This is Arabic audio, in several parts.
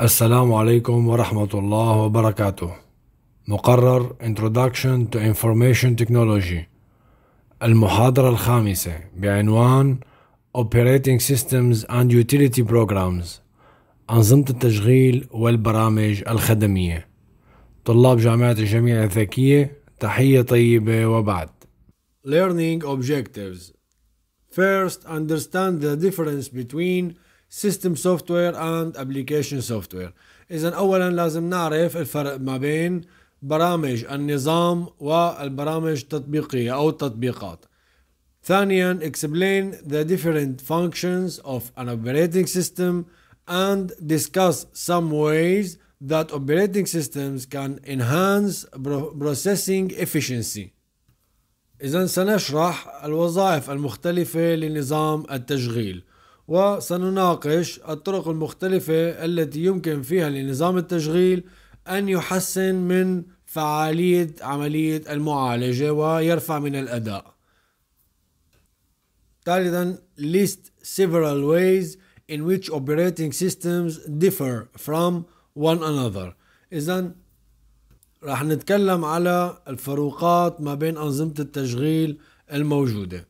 السلام عليكم ورحمة الله وبركاته مقرر Introduction to Information Technology المحاضرة الخامسة بعنوان Operating Systems and Utility Programs أنظمة التشغيل والبرامج الخدمية طلاب جامعة الجميع الذكية تحية طيبة وبعد Learning Objectives First, understand the difference between سيستم سوفت وير اند ابلكيشن سوفت وير اذا اولا لازم نعرف الفرق ما بين برامج النظام والبرامج التطبيقيه او التطبيقات ثانيا explain the different functions of an operating system and discuss some ways that operating systems can enhance processing efficiency إذا سنشرح الوظائف المختلفة لنظام التشغيل وسنناقش الطرق المختلفة التي يمكن فيها لنظام التشغيل أن يحسن من فعالية عملية المعالجة ويرفع من الأداء. ثالثا list several ways in which operating systems differ from one another. إذا رح نتكلم على الفروقات ما بين أنظمة التشغيل الموجودة.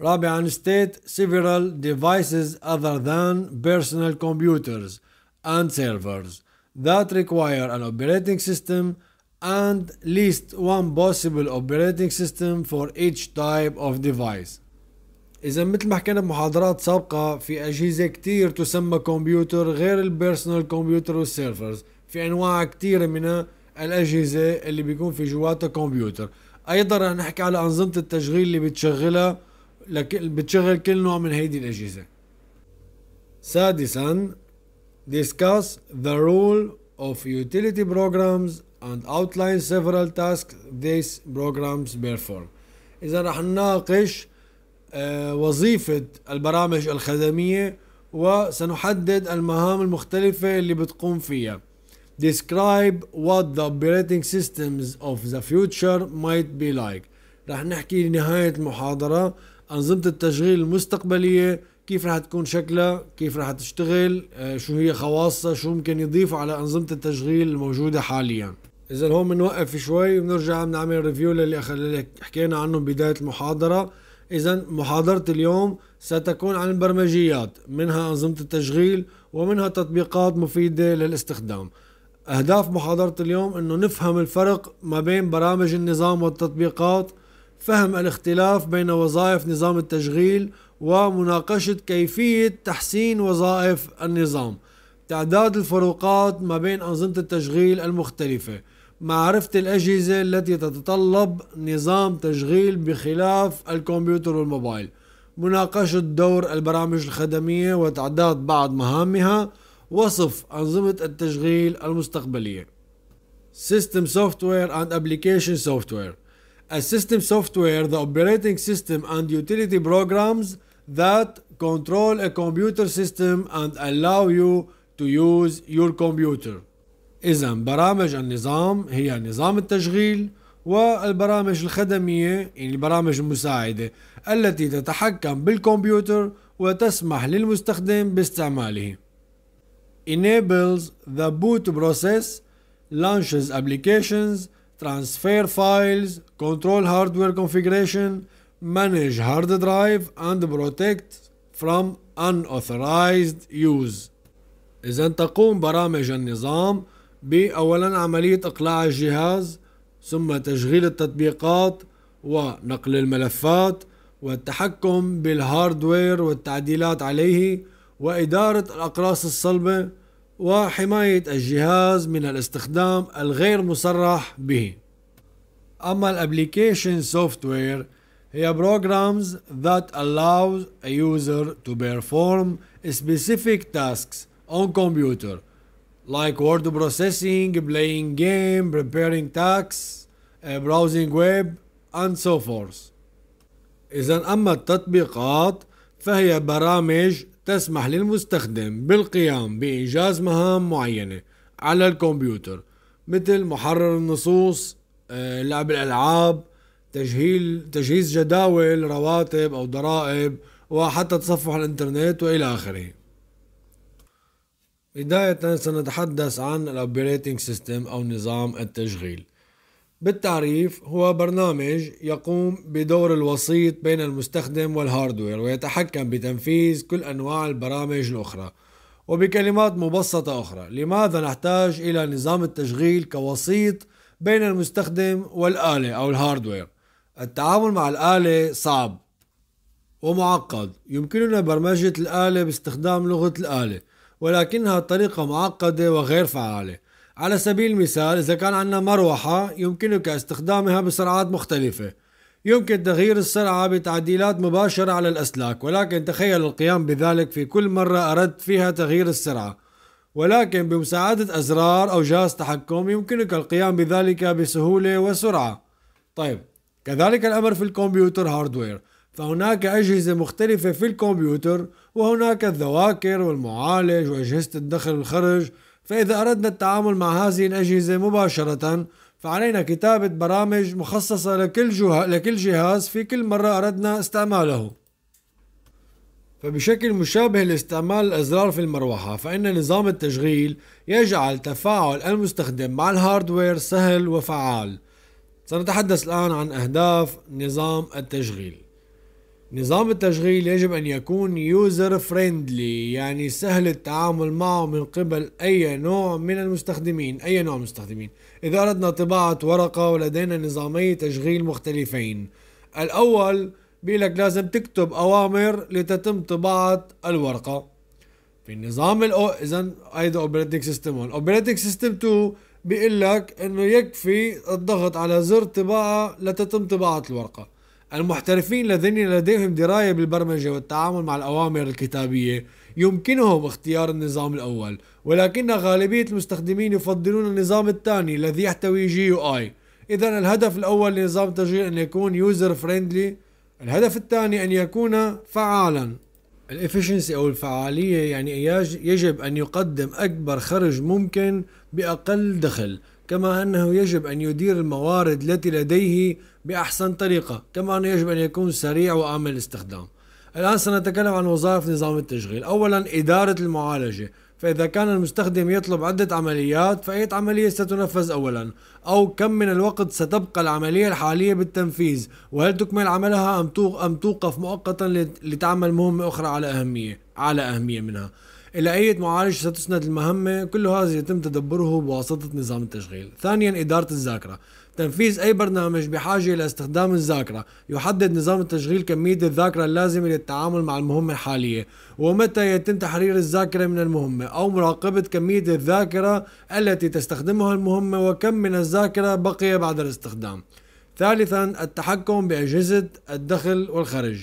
رابعا state several devices other than personal computers and servers that require an operating system and least one possible operating system for each type of device إذا مثل ما حكينا بمحاضرات سابقة في أجهزة كتير تسمى كمبيوتر غير البيرسونال كمبيوتر والسيرفرز في أنواع كتير من الأجهزة اللي بيكون في جواتها كمبيوتر أيضا رح نحكي على أنظمة التشغيل اللي بتشغلها لك بتشغل كل نوع من هيدي الأجهزة سادسا discuss the role of utility programs and outline several tasks these programs perform إذا رح نناقش وظيفة البرامج الخدمية وسنحدد المهام المختلفة اللي بتقوم فيها Describe what the operating systems of the future might be like رح نحكي لنهاية المحاضرة انظمه التشغيل المستقبليه كيف رح تكون شكلها كيف رح تشتغل آه، شو هي خواصها شو ممكن يضيفوا على انظمه التشغيل الموجوده حاليا اذا هون بنوقف شوي وبنرجع بنعمل ريفيو للي, أخ... للي حكينا عنه بدايه المحاضره اذا محاضره اليوم ستكون عن البرمجيات منها انظمه التشغيل ومنها تطبيقات مفيده للاستخدام اهداف محاضره اليوم انه نفهم الفرق ما بين برامج النظام والتطبيقات فهم الاختلاف بين وظائف نظام التشغيل ومناقشة كيفية تحسين وظائف النظام تعداد الفروقات ما بين أنظمة التشغيل المختلفة معرفة الأجهزة التي تتطلب نظام تشغيل بخلاف الكمبيوتر والموبايل مناقشة دور البرامج الخدمية وتعداد بعض مهامها وصف أنظمة التشغيل المستقبلية System Software and Application Software السيستم سوفت وير ذا اوبريتنج سيستم اند يوتيليتي بروجرامز ذات كنترول ا كمبيوتر سيستم اند الاو يو تو يوز يور كمبيوتر اذا برامج النظام هي نظام التشغيل والبرامج الخدمية يعني البرامج المساعدة التي تتحكم بالكمبيوتر وتسمح للمستخدم باستعماله enables the boot process launches applications transfer files, control hardware configuration, manage hard drive and protect from unauthorized use إذا تقوم برامج النظام بأولا عملية إقلاع الجهاز ثم تشغيل التطبيقات ونقل الملفات والتحكم بالهاردوير والتعديلات عليه وإدارة الأقراص الصلبة وحماية الجهاز من الاستخدام الغير مصرح به أما الابليكيشن software هي programs that allow a user to perform specific tasks on computer like word processing, playing game, preparing tasks, browsing web and so forth إذا أما التطبيقات فهي برامج تسمح للمستخدم بالقيام بإنجاز مهام معينة على الكمبيوتر مثل محرر النصوص آه، لعب الألعاب تجهيل تجهيز جداول رواتب أو ضرائب وحتى تصفح الإنترنت وإلى آخره بداية سنتحدث عن الأوبريتنج سيستم أو نظام التشغيل بالتعريف هو برنامج يقوم بدور الوسيط بين المستخدم والهاردوير ويتحكم بتنفيذ كل أنواع البرامج الأخرى وبكلمات مبسطة أخرى لماذا نحتاج إلى نظام التشغيل كوسيط بين المستخدم والآلة أو الهاردوير التعامل مع الآلة صعب ومعقد يمكننا برمجة الآلة باستخدام لغة الآلة ولكنها طريقة معقدة وغير فعالة على سبيل المثال إذا كان عندنا مروحة يمكنك استخدامها بسرعات مختلفة يمكن تغيير السرعة بتعديلات مباشرة على الأسلاك ولكن تخيل القيام بذلك في كل مرة أردت فيها تغيير السرعة ولكن بمساعدة أزرار أو جهاز تحكم يمكنك القيام بذلك بسهولة وسرعة طيب كذلك الأمر في الكمبيوتر هاردوير فهناك أجهزة مختلفة في الكمبيوتر وهناك الذواكر والمعالج وأجهزة الدخل والخرج فإذا أردنا التعامل مع هذه الأجهزة مباشرة فعلينا كتابة برامج مخصصة لكل, جه... لكل جهاز في كل مرة أردنا استعماله فبشكل مشابه لاستعمال الأزرار في المروحة فإن نظام التشغيل يجعل تفاعل المستخدم مع الهاردوير سهل وفعال سنتحدث الآن عن أهداف نظام التشغيل نظام التشغيل يجب أن يكون يوزر فريندلي يعني سهل التعامل معه من قبل أي نوع من المستخدمين أي نوع مستخدمين إذا أردنا طباعة ورقة ولدينا نظامي تشغيل مختلفين الأول لك لازم تكتب أوامر لتتم طباعة الورقة في النظام الأو إذا أيضا أوبريتنج سيستم 1 أوبريتنج سيستم 2 بيقول لك إنه يكفي الضغط على زر طباعة لتتم طباعة الورقة المحترفين الذين لديهم دراية بالبرمجة والتعامل مع الأوامر الكتابية يمكنهم اختيار النظام الأول ولكن غالبية المستخدمين يفضلون النظام الثاني الذي يحتوي جي يو اي إذا الهدف الأول لنظام التشغيل أن يكون يوزر فريندلي الهدف الثاني أن يكون فعالا الافشنسي او الفعاليه يعني يجب ان يقدم اكبر خرج ممكن باقل دخل كما انه يجب ان يدير الموارد التي لديه بأحسن طريقة كما أنه يجب أن يكون سريع وآمن الاستخدام الآن سنتكلم عن وظائف نظام التشغيل أولا إدارة المعالجة فإذا كان المستخدم يطلب عدة عمليات فأية عملية ستنفذ أولا أو كم من الوقت ستبقى العملية الحالية بالتنفيذ وهل تكمل عملها أم توقف مؤقتا لتعمل مهمة أخرى على أهمية على أهمية منها إلى أي معالج ستسند المهمة كل هذا يتم تدبره بواسطة نظام التشغيل ثانيا إدارة الذاكرة تنفيذ أي برنامج بحاجة إلى استخدام الذاكرة يحدد نظام التشغيل كمية الذاكرة اللازمة للتعامل مع المهمة الحالية ومتى يتم تحرير الذاكرة من المهمة أو مراقبة كمية الذاكرة التي تستخدمها المهمة وكم من الذاكرة بقي بعد الاستخدام ثالثا التحكم بأجهزة الدخل والخرج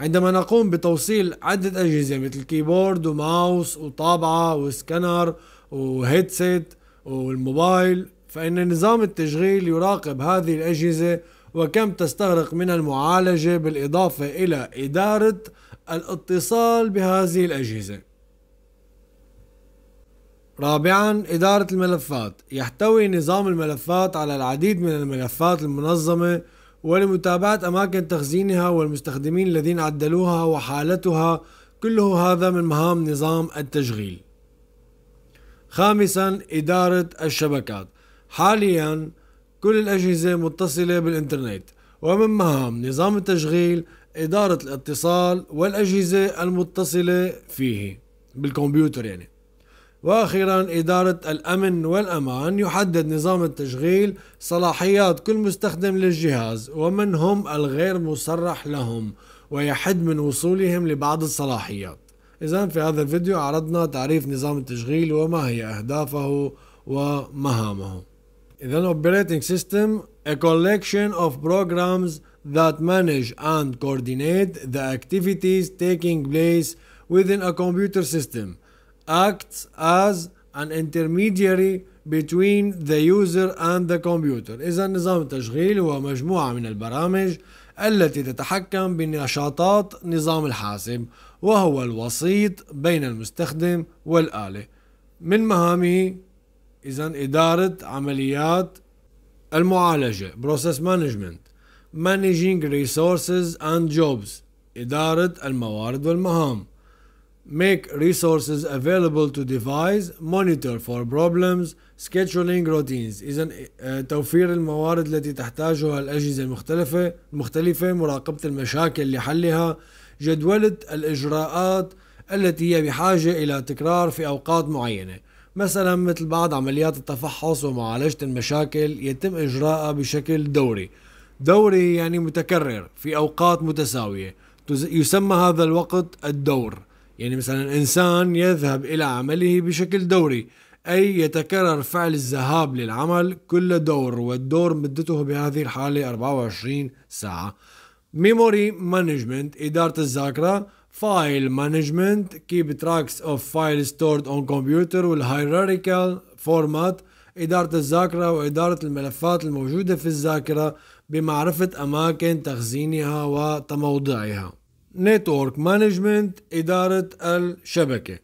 عندما نقوم بتوصيل عدة أجهزة مثل كيبورد وماوس وطابعة وسكانر وهيدسيت والموبايل فإن نظام التشغيل يراقب هذه الأجهزة وكم تستغرق من المعالجة بالإضافة إلى إدارة الاتصال بهذه الأجهزة رابعا إدارة الملفات يحتوي نظام الملفات على العديد من الملفات المنظمة ولمتابعة أماكن تخزينها والمستخدمين الذين عدلوها وحالتها كله هذا من مهام نظام التشغيل خامسا إدارة الشبكات حاليا كل الأجهزة متصلة بالإنترنت ومن مهام نظام التشغيل إدارة الاتصال والأجهزة المتصلة فيه بالكمبيوتر يعني واخيرا إدارة الأمن والأمان يحدد نظام التشغيل صلاحيات كل مستخدم للجهاز ومن هم الغير مصرح لهم ويحد من وصولهم لبعض الصلاحيات إذا في هذا الفيديو عرضنا تعريف نظام التشغيل وما هي أهدافه ومهامه إذا Operating System a collection of programs that manage and coordinate the activities taking place within a computer system acts as an intermediary between the user and the computer إذا نظام التشغيل هو مجموعة من البرامج التي تتحكم بنشاطات نظام الحاسب وهو الوسيط بين المستخدم والآلة من مهامه إذا إدارة عمليات المعالجة Process Management Managing Resources and Jobs إدارة الموارد والمهام Make resources available to device Monitor for problems Scheduling routines إذا آه، توفير الموارد التي تحتاجها الأجهزة المختلفة المختلفة مراقبة المشاكل لحلها جدولة الإجراءات التي هي بحاجة إلى تكرار في أوقات معينة مثلا مثل بعض عمليات التفحص ومعالجة المشاكل يتم إجراءها بشكل دوري دوري يعني متكرر في أوقات متساوية يسمى هذا الوقت الدور يعني مثلا إنسان يذهب إلى عمله بشكل دوري أي يتكرر فعل الذهاب للعمل كل دور والدور مدته بهذه الحالة 24 ساعة ميموري مانجمنت إدارة الذاكرة فايل مانجمنت كيب تراكس اوف فايل ستورد اون كمبيوتر والهيراريكال فورمات إدارة الذاكرة وإدارة الملفات الموجودة في الذاكرة بمعرفة أماكن تخزينها وتموضعها نتورك مانجمنت إدارة الشبكة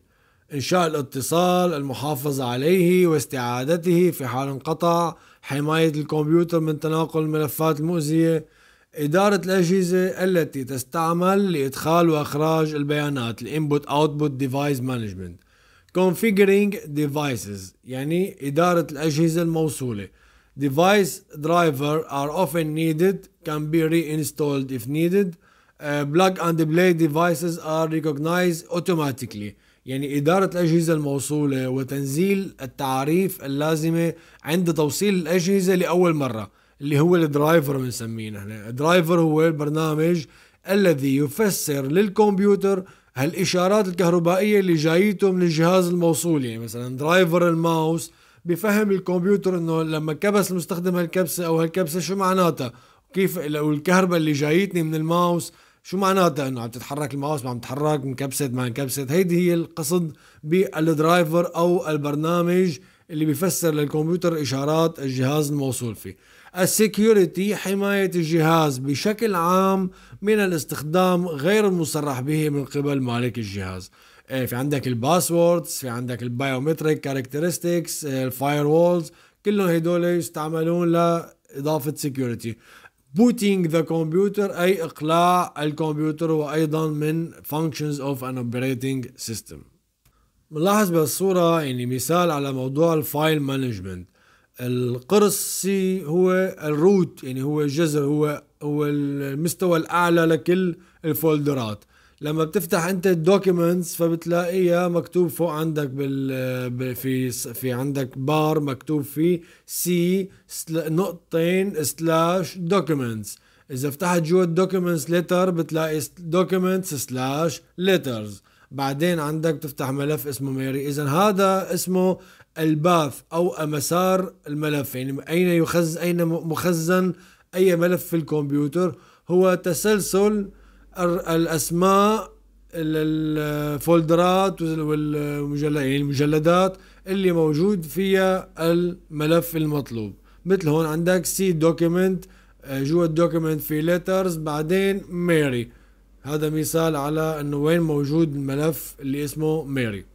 إنشاء الاتصال المحافظة عليه واستعادته في حال انقطع حماية الكمبيوتر من تناقل الملفات المؤذية إدارة الأجهزة التي تستعمل لإدخال وإخراج البيانات Input Output Device Management Configuring devices يعني إدارة الأجهزة الموصولة Device driver are often needed can be reinstalled if needed uh, plug and play devices are recognized automatically يعني إدارة الأجهزة الموصولة وتنزيل التعاريف اللازمة عند توصيل الأجهزة لأول مرة اللي هو الدرايفر بنسميه نحن الدرايفر هو البرنامج الذي يفسر للكمبيوتر هالاشارات الكهربائيه اللي جايته من الجهاز الموصول يعني مثلا درايفر الماوس بفهم الكمبيوتر انه لما كبس المستخدم هالكبسه او هالكبسه شو معناتها كيف لو الكهرباء اللي جايتني من الماوس شو معناتها انه عم تتحرك الماوس ما عم تتحرك مكبست ما انكبست هيدي هي القصد بالدرايفر او البرنامج اللي بيفسر للكمبيوتر اشارات الجهاز الموصول فيه السكيورتي حماية الجهاز بشكل عام من الاستخدام غير المصرح به من قبل مالك الجهاز إيه، في عندك الباسوردز في عندك البايومتريك كاركترستكس إيه، الفاير وولز كلهم هدول يستعملون لإضافة سكيورتي بوتينج ذا كمبيوتر أي إقلاع الكمبيوتر وأيضا من functions of an operating system بنلاحظ بهالصورة يعني مثال على موضوع الفايل مانجمنت القرصي هو الروت يعني هو الجذر هو هو المستوى الاعلى لكل الفولدرات لما بتفتح انت الدوكيومنتس فبتلاقيها مكتوب فوق عندك بال في في عندك بار مكتوب فيه سي نقطتين سلاش دوكيومنتس اذا فتحت جوا الدوكيومنتس ليتر بتلاقي دوكيومنتس سلاش ليترز بعدين عندك بتفتح ملف اسمه ميري اذا هذا اسمه الباث او مسار الملف يعني اين يخزن اين مخزن اي ملف في الكمبيوتر هو تسلسل الاسماء الفولدرات والمجلدات يعني اللي موجود فيها الملف المطلوب مثل هون عندك سي دوكيمنت جوا الدوكيمنت في ليترز بعدين ميري هذا مثال على انه وين موجود الملف اللي اسمه ميري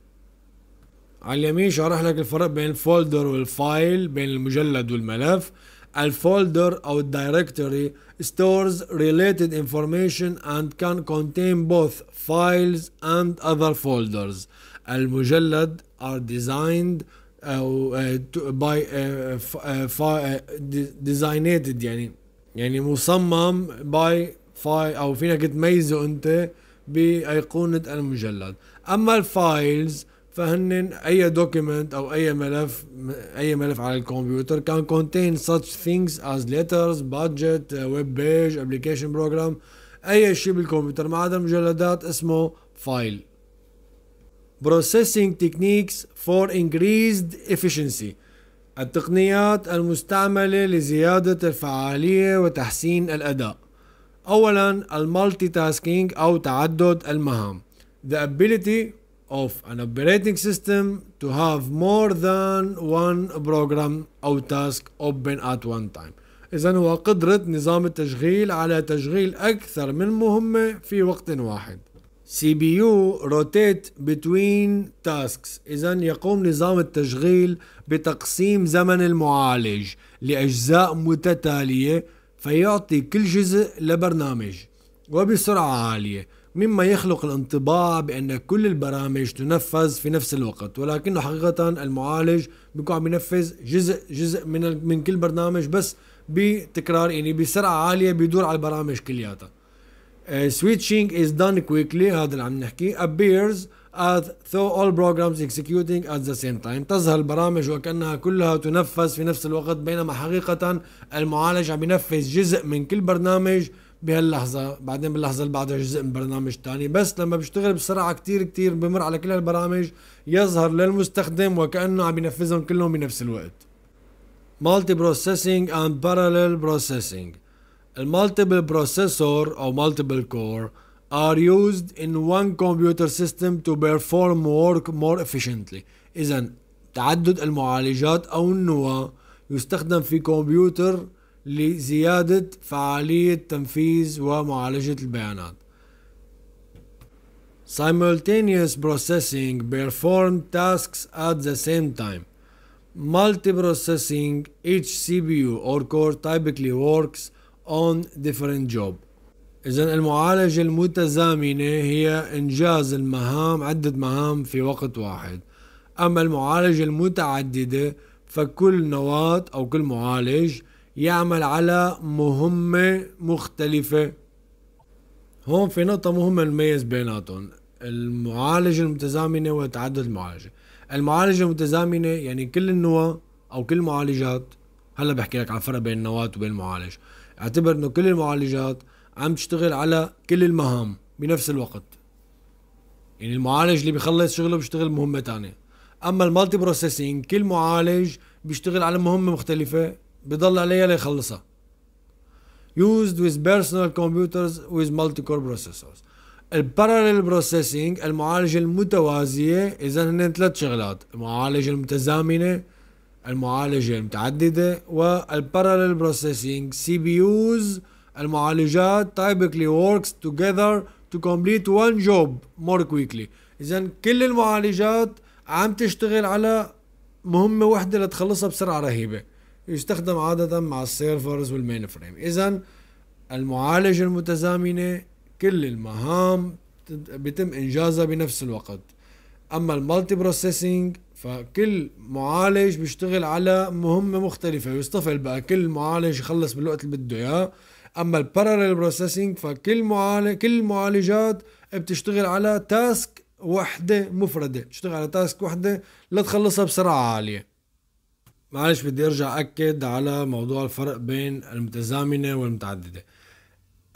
على اليمين شرح لك الفرق بين الفولدر والفايل بين المجلد والملف الفولدر أو الدايركتوري stores related information and can contain both files and other folders المجلد are designed أو uh, by uh, uh, designated يعني يعني مصمم by فاي أو فينك تميزه أنت بأيقونة المجلد أما الفايلز فهن اي دوكيمنت او اي ملف اي ملف على الكمبيوتر كان contain such things as letters budget web page application program اي شيء بالكمبيوتر ما عدا مجلدات اسمه فايل processing techniques for increased efficiency التقنيات المستعملة لزيادة الفعالية وتحسين الأداء أولا المالتي تاسكينج أو تعدد المهام the ability of an operating system to have more than one program أو task open at one time إذا هو قدرة نظام التشغيل على تشغيل أكثر من مهمة في وقت واحد CPU rotate between tasks إذا يقوم نظام التشغيل بتقسيم زمن المعالج لأجزاء متتالية فيعطي كل جزء لبرنامج وبسرعة عالية مما يخلق الانطباع بأن كل البرامج تنفذ في نفس الوقت ولكنه حقيقة المعالج بيكون عم ينفذ جزء جزء من من كل برنامج بس بتكرار يعني بسرعة عالية بيدور على البرامج كلياتها. آه، switching is done quickly هذا اللي عم نحكي appears as though all programs executing at the same time تظهر البرامج وكأنها كلها تنفذ في نفس الوقت بينما حقيقة المعالج عم ينفذ جزء من كل برنامج بهاللحظة بعدين باللحظة اللي بعدها جزء من برنامج تاني بس لما بشتغل بسرعة كتير كتير بمر على كل هالبرامج يظهر للمستخدم وكأنه عم ينفذهم كلهم بنفس الوقت مالتي بروسيسنج اند بارالل بروسيسنج المالتيبل بروسيسور او مالتيبل كور are used in one computer system to perform work more efficiently إذا تعدد المعالجات أو النواة يستخدم في كمبيوتر لزيادة فعالية تنفيذ ومعالجة البيانات. Simultaneous processing perform tasks at the same time. Multiprocessing each CPU or core typically works on different job. إذا المعالجة المتزامنة هي إنجاز المهام عدة مهام في وقت واحد. أما المعالجة المتعددة فكل نواة أو كل معالج يعمل على مهمة مختلفة هون في نقطة مهمة نميز بيناتهم المعالجة المتزامنة وتعدد المعالجة المعالجة المتزامنة يعني كل النواة أو كل المعالجات هلا بحكي لك عن الفرق بين النواة وبين المعالج اعتبر انه كل المعالجات عم تشتغل على كل المهام بنفس الوقت يعني المعالج اللي بيخلص شغله بيشتغل مهمة تانية اما المالتي بروسيسنج كل معالج بيشتغل على مهمة مختلفة بضل عليها ليخلصها used with personal computers with multi-core processors البارالل بروسيسنج المعالجة المتوازية إذا هن ثلاث شغلات المعالجة المتزامنة المعالجة المتعددة والبارالل بروسيسنج سي بي يوز المعالجات typically works together to complete one job more quickly إذا كل المعالجات عم تشتغل على مهمة واحدة لتخلصها بسرعة رهيبة يستخدم عادة مع السيرفرز والمين فريم إذا المعالجة المتزامنة كل المهام بيتم إنجازها بنفس الوقت أما المالتي بروسيسنج فكل معالج بيشتغل على مهمة مختلفة يصطفل بقى كل معالج يخلص بالوقت اللي بده إياه أما البارالل بروسيسنج فكل معالج كل المعالجات بتشتغل على تاسك وحدة مفردة تشتغل على تاسك وحدة لتخلصها بسرعة عالية معلش بدي ارجع اكد على موضوع الفرق بين المتزامنه والمتعدده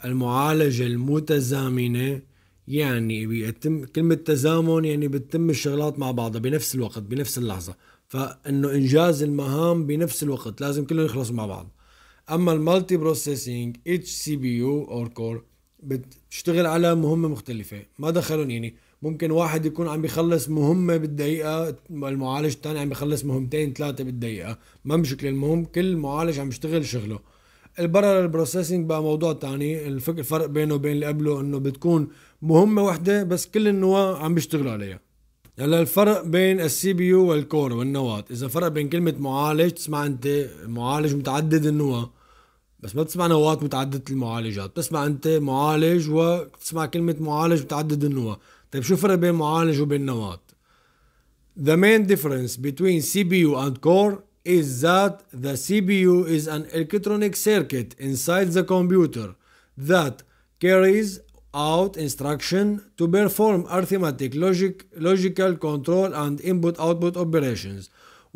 المعالجه المتزامنه يعني بيتم كلمه تزامن يعني بتتم الشغلات مع بعضها بنفس الوقت بنفس اللحظه فانه انجاز المهام بنفس الوقت لازم كلهم يخلصوا مع بعض اما المالتي بروسيسنج اتش سي بي يو اور كور بتشتغل على مهمه مختلفه ما دخلهم يعني ممكن واحد يكون عم بيخلص مهمة بالدقيقة المعالج الثاني عم بيخلص مهمتين ثلاثة بالدقيقة ما مشكلة يعني المهم كل معالج عم يشتغل شغله البرر بروسيسنج بقى موضوع تاني الفرق بينه وبين اللي قبله انه بتكون مهمة واحدة بس كل النواة عم بيشتغلوا عليها هلا الفرق بين السي بي يو والكور والنواة اذا فرق بين كلمة معالج تسمع انت معالج متعدد النواة بس ما تسمع نواة متعددة المعالجات بتسمع انت معالج وتسمع كلمة معالج متعدد النواة طيب شو الفرق بين معالج وبين نواة The main difference between CPU and core is that the CPU is an electronic circuit inside the computer that carries out instruction to perform arithmetic logic, logical control and input-output operations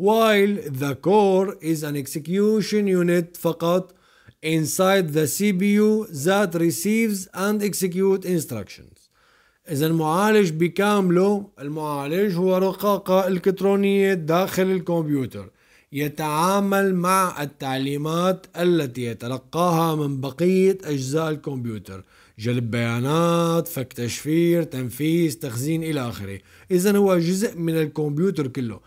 while the core is an execution unit فقط inside the CPU that receives and execute instructions إذا المعالج بكامله المعالج هو رقاقة إلكترونية داخل الكمبيوتر يتعامل مع التعليمات التي يتلقاها من بقية أجزاء الكمبيوتر جلب بيانات، فك تشفير، تنفيذ، تخزين إلى آخره إذا هو جزء من الكمبيوتر كله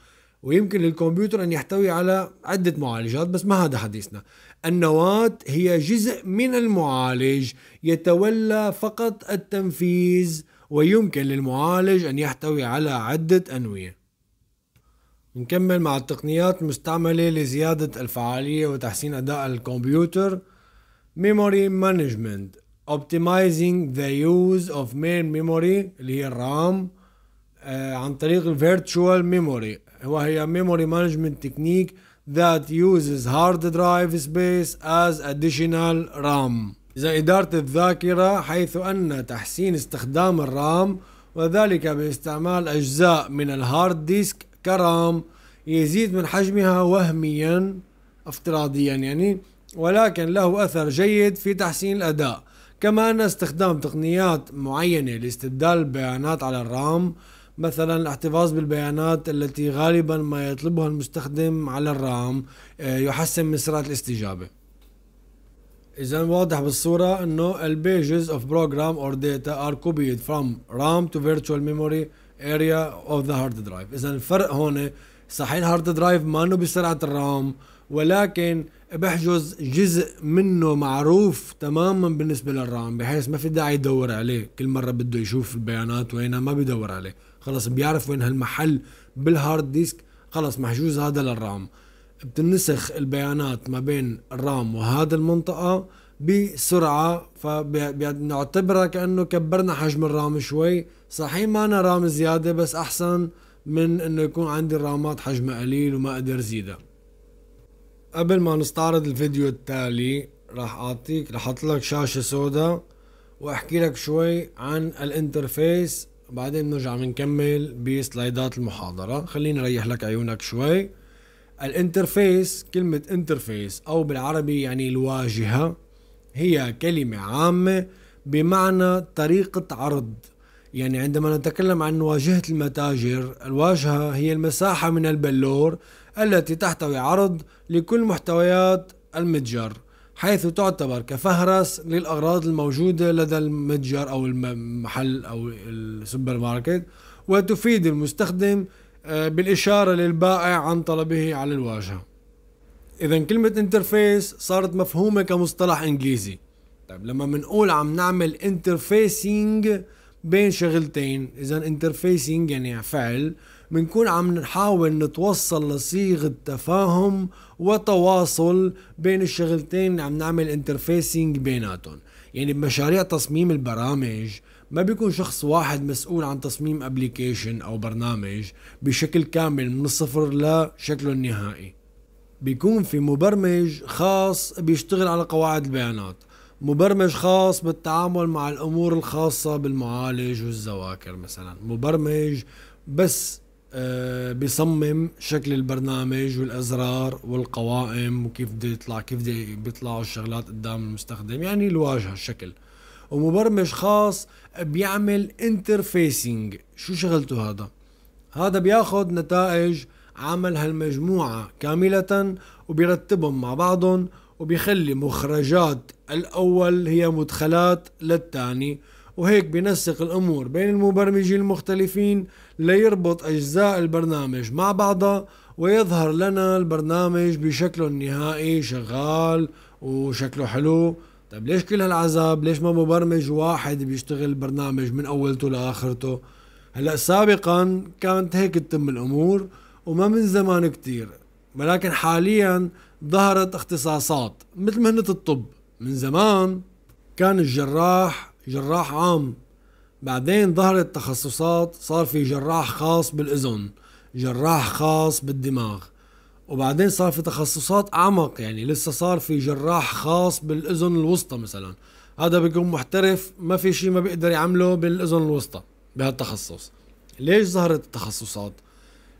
ويمكن للكمبيوتر أن يحتوي على عدة معالجات بس ما هذا حديثنا النواة هي جزء من المعالج يتولى فقط التنفيذ ويمكن للمعالج أن يحتوي على عدة أنوية نكمل مع التقنيات المستعملة لزيادة الفعالية وتحسين أداء الكمبيوتر Memory Management Optimizing the Use of Main Memory اللي هي الرام عن طريق Virtual Memory وهي Memory Management Technique that uses hard drive space as additional RAM إذا إدارة الذاكرة حيث أن تحسين استخدام الرام وذلك باستعمال أجزاء من الهارد ديسك كرام يزيد من حجمها وهميا افتراضيا يعني ولكن له أثر جيد في تحسين الأداء كما أن استخدام تقنيات معينة لاستبدال البيانات على الرام مثلا الاحتفاظ بالبيانات التي غالبا ما يطلبها المستخدم على الرام آه، يحسن من سرعة الاستجابة اذا واضح بالصوره انه البيجز اوف بروجرام اور داتا ار كوبيد فروم رام تو فيرتشوال ميموري اريا اوف ذا هارد درايف اذا الفرق هون صحيح هارد درايف ما انه بسرعه الرام ولكن بحجز جزء منه معروف تماما بالنسبه للرام بحيث ما في داعي يدور عليه كل مره بده يشوف البيانات وينها ما بيدور عليه خلص بيعرف وين هالمحل بالهارد ديسك خلص محجوز هذا للرام بتنسخ البيانات ما بين الرام وهذا المنطقة بسرعة فبنعتبرها كأنه كبرنا حجم الرام شوي صحيح ما أنا رام زيادة بس أحسن من أنه يكون عندي الرامات حجمها قليل وما أقدر زيدها قبل ما نستعرض الفيديو التالي راح أعطيك راح أحط لك شاشة سوداء وأحكي لك شوي عن الانترفيس بعدين بنرجع بنكمل بسلايدات المحاضرة خليني أريح لك عيونك شوي الانترفيس كلمة انترفيس أو بالعربي يعني الواجهة هي كلمة عامة بمعنى طريقة عرض يعني عندما نتكلم عن واجهة المتاجر الواجهة هي المساحة من البلور التي تحتوي عرض لكل محتويات المتجر حيث تعتبر كفهرس للأغراض الموجودة لدى المتجر أو المحل أو السوبر ماركت وتفيد المستخدم آه، بالإشارة للبائع عن طلبه على الواجهة إذا كلمة انترفيس صارت مفهومة كمصطلح إنجليزي طيب لما بنقول عم نعمل انترفيسينج بين شغلتين إذا انترفيسينج يعني فعل بنكون عم نحاول نتوصل لصيغة تفاهم وتواصل بين الشغلتين عم نعمل انترفيسينج بيناتهم يعني بمشاريع تصميم البرامج ما بيكون شخص واحد مسؤول عن تصميم ابلكيشن او برنامج بشكل كامل من الصفر لشكله النهائي بيكون في مبرمج خاص بيشتغل على قواعد البيانات مبرمج خاص بالتعامل مع الامور الخاصه بالمعالج والذواكر مثلا مبرمج بس آه، بيصمم شكل البرنامج والازرار والقوائم وكيف بده يطلع كيف بده بيطلعوا الشغلات قدام المستخدم يعني الواجهه الشكل ومبرمج خاص بيعمل انترفيسنج شو شغلته هذا هذا بياخد نتائج عمل هالمجموعة كاملة وبيرتبهم مع بعضهم وبيخلي مخرجات الأول هي مدخلات للتاني وهيك بينسق الأمور بين المبرمجين المختلفين ليربط أجزاء البرنامج مع بعضها ويظهر لنا البرنامج بشكله النهائي شغال وشكله حلو طيب ليش كل هالعذاب ليش ما مبرمج واحد بيشتغل برنامج من اولته لاخرته هلا سابقا كانت هيك تتم الامور وما من زمان كتير ولكن حاليا ظهرت اختصاصات مثل مهنة الطب من زمان كان الجراح جراح عام بعدين ظهرت تخصصات صار في جراح خاص بالأذن جراح خاص بالدماغ وبعدين صار في تخصصات اعمق يعني لسه صار في جراح خاص بالاذن الوسطى مثلا هذا بيكون محترف ما في شيء ما بيقدر يعمله بالاذن الوسطى بهالتخصص ليش ظهرت التخصصات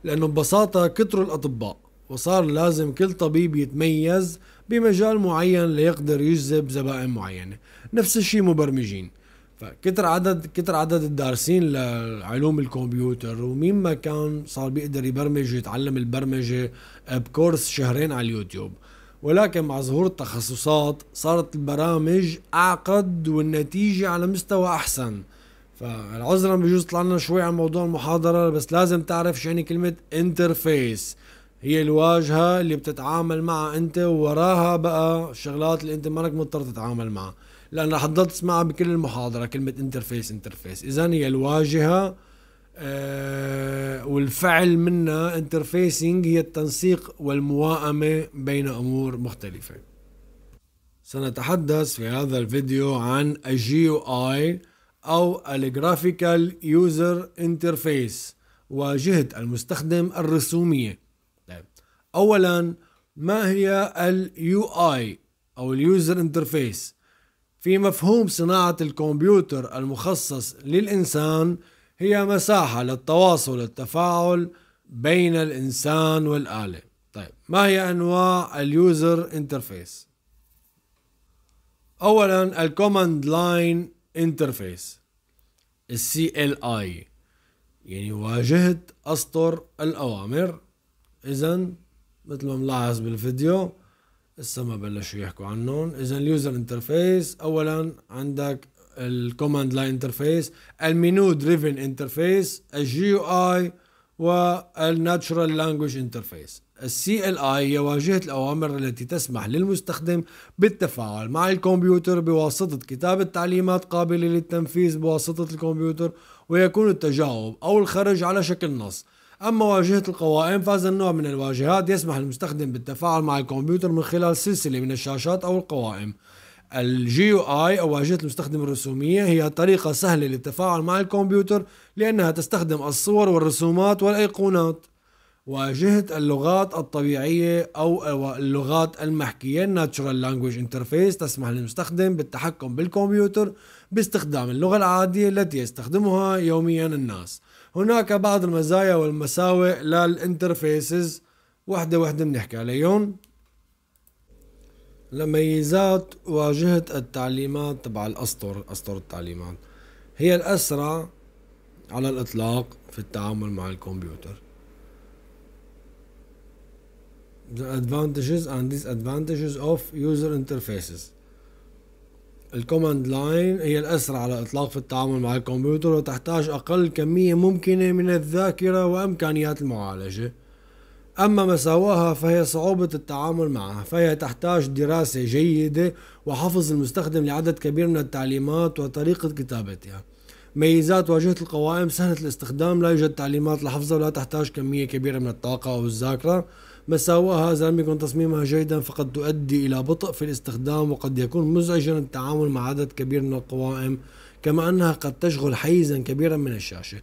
لانه ببساطه كثروا الاطباء وصار لازم كل طبيب يتميز بمجال معين ليقدر يجذب زبائن معينه نفس الشيء مبرمجين فكتر عدد كتر عدد الدارسين لعلوم الكمبيوتر ومين ما كان صار بيقدر يبرمج ويتعلم البرمجه بكورس شهرين على اليوتيوب ولكن مع ظهور التخصصات صارت البرامج اعقد والنتيجه على مستوى احسن فالعذرا بجوز طلعنا شوي عن موضوع المحاضره بس لازم تعرف شو يعني كلمه انترفيس هي الواجهه اللي بتتعامل معها انت ووراها بقى الشغلات اللي انت مانك مضطر تتعامل معها لان رح تضل تسمعها بكل المحاضره كلمه انترفيس انترفيس اذا هي الواجهه آه والفعل منها انترفيسنج هي التنسيق والمواءمه بين امور مختلفه سنتحدث في هذا الفيديو عن الجي او اي او الجرافيكال يوزر انترفيس واجهه المستخدم الرسوميه طيب اولا ما هي اليو اي او اليوزر انترفيس في مفهوم صناعة الكمبيوتر المخصص للإنسان هي مساحة للتواصل التفاعل بين الإنسان والآلة طيب ما هي أنواع اليوزر انترفيس أولا الكوماند لاين انترفيس السي ال اي يعني واجهة أسطر الأوامر إذا مثل ما ملاحظ بالفيديو هسه ما بلشوا يحكوا عنهم اذا اليوزر انترفيس اولا عندك الكوماند لاين انترفيس المينو دريفن انترفيس الجي يو اي والناتشرال لانجويج انترفيس السي ال اي هي واجهه الاوامر التي تسمح للمستخدم بالتفاعل مع الكمبيوتر بواسطه كتابه تعليمات قابله للتنفيذ بواسطه الكمبيوتر ويكون التجاوب او الخرج على شكل نص أما واجهة القوائم فهذا النوع من الواجهات يسمح للمستخدم بالتفاعل مع الكمبيوتر من خلال سلسلة من الشاشات أو القوائم يو اي او واجهه المستخدم الرسوميه هي طريقه سهله للتفاعل مع الكمبيوتر لانها تستخدم الصور والرسومات والايقونات واجهه اللغات الطبيعيه او اللغات المحكيه Natural Language Interface تسمح للمستخدم بالتحكم بالكمبيوتر باستخدام اللغه العاديه التي يستخدمها يوميا الناس هناك بعض المزايا والمساوئ للانترفيسز وحدة وحدة بنحكي عليهم لميزات واجهة التعليمات تبع الأسطر أسطر التعليمات هي الأسرع على الإطلاق في التعامل مع الكمبيوتر the advantages and disadvantages of user interfaces الكوماند لاين هي الأسرع على إطلاق في التعامل مع الكمبيوتر وتحتاج أقل كمية ممكنة من الذاكرة وإمكانيات المعالجة أما مساواها فهي صعوبة التعامل معها فهي تحتاج دراسة جيدة وحفظ المستخدم لعدد كبير من التعليمات وطريقة كتابتها ميزات واجهة القوائم سهلة الاستخدام لا يوجد تعليمات لحفظها ولا تحتاج كمية كبيرة من الطاقة أو الذاكرة مساوئ اذا لم يكن تصميمها جيدا فقد تؤدي إلى بطء في الاستخدام وقد يكون مزعجا التعامل مع عدد كبير من القوائم كما أنها قد تشغل حيزا كبيرا من الشاشة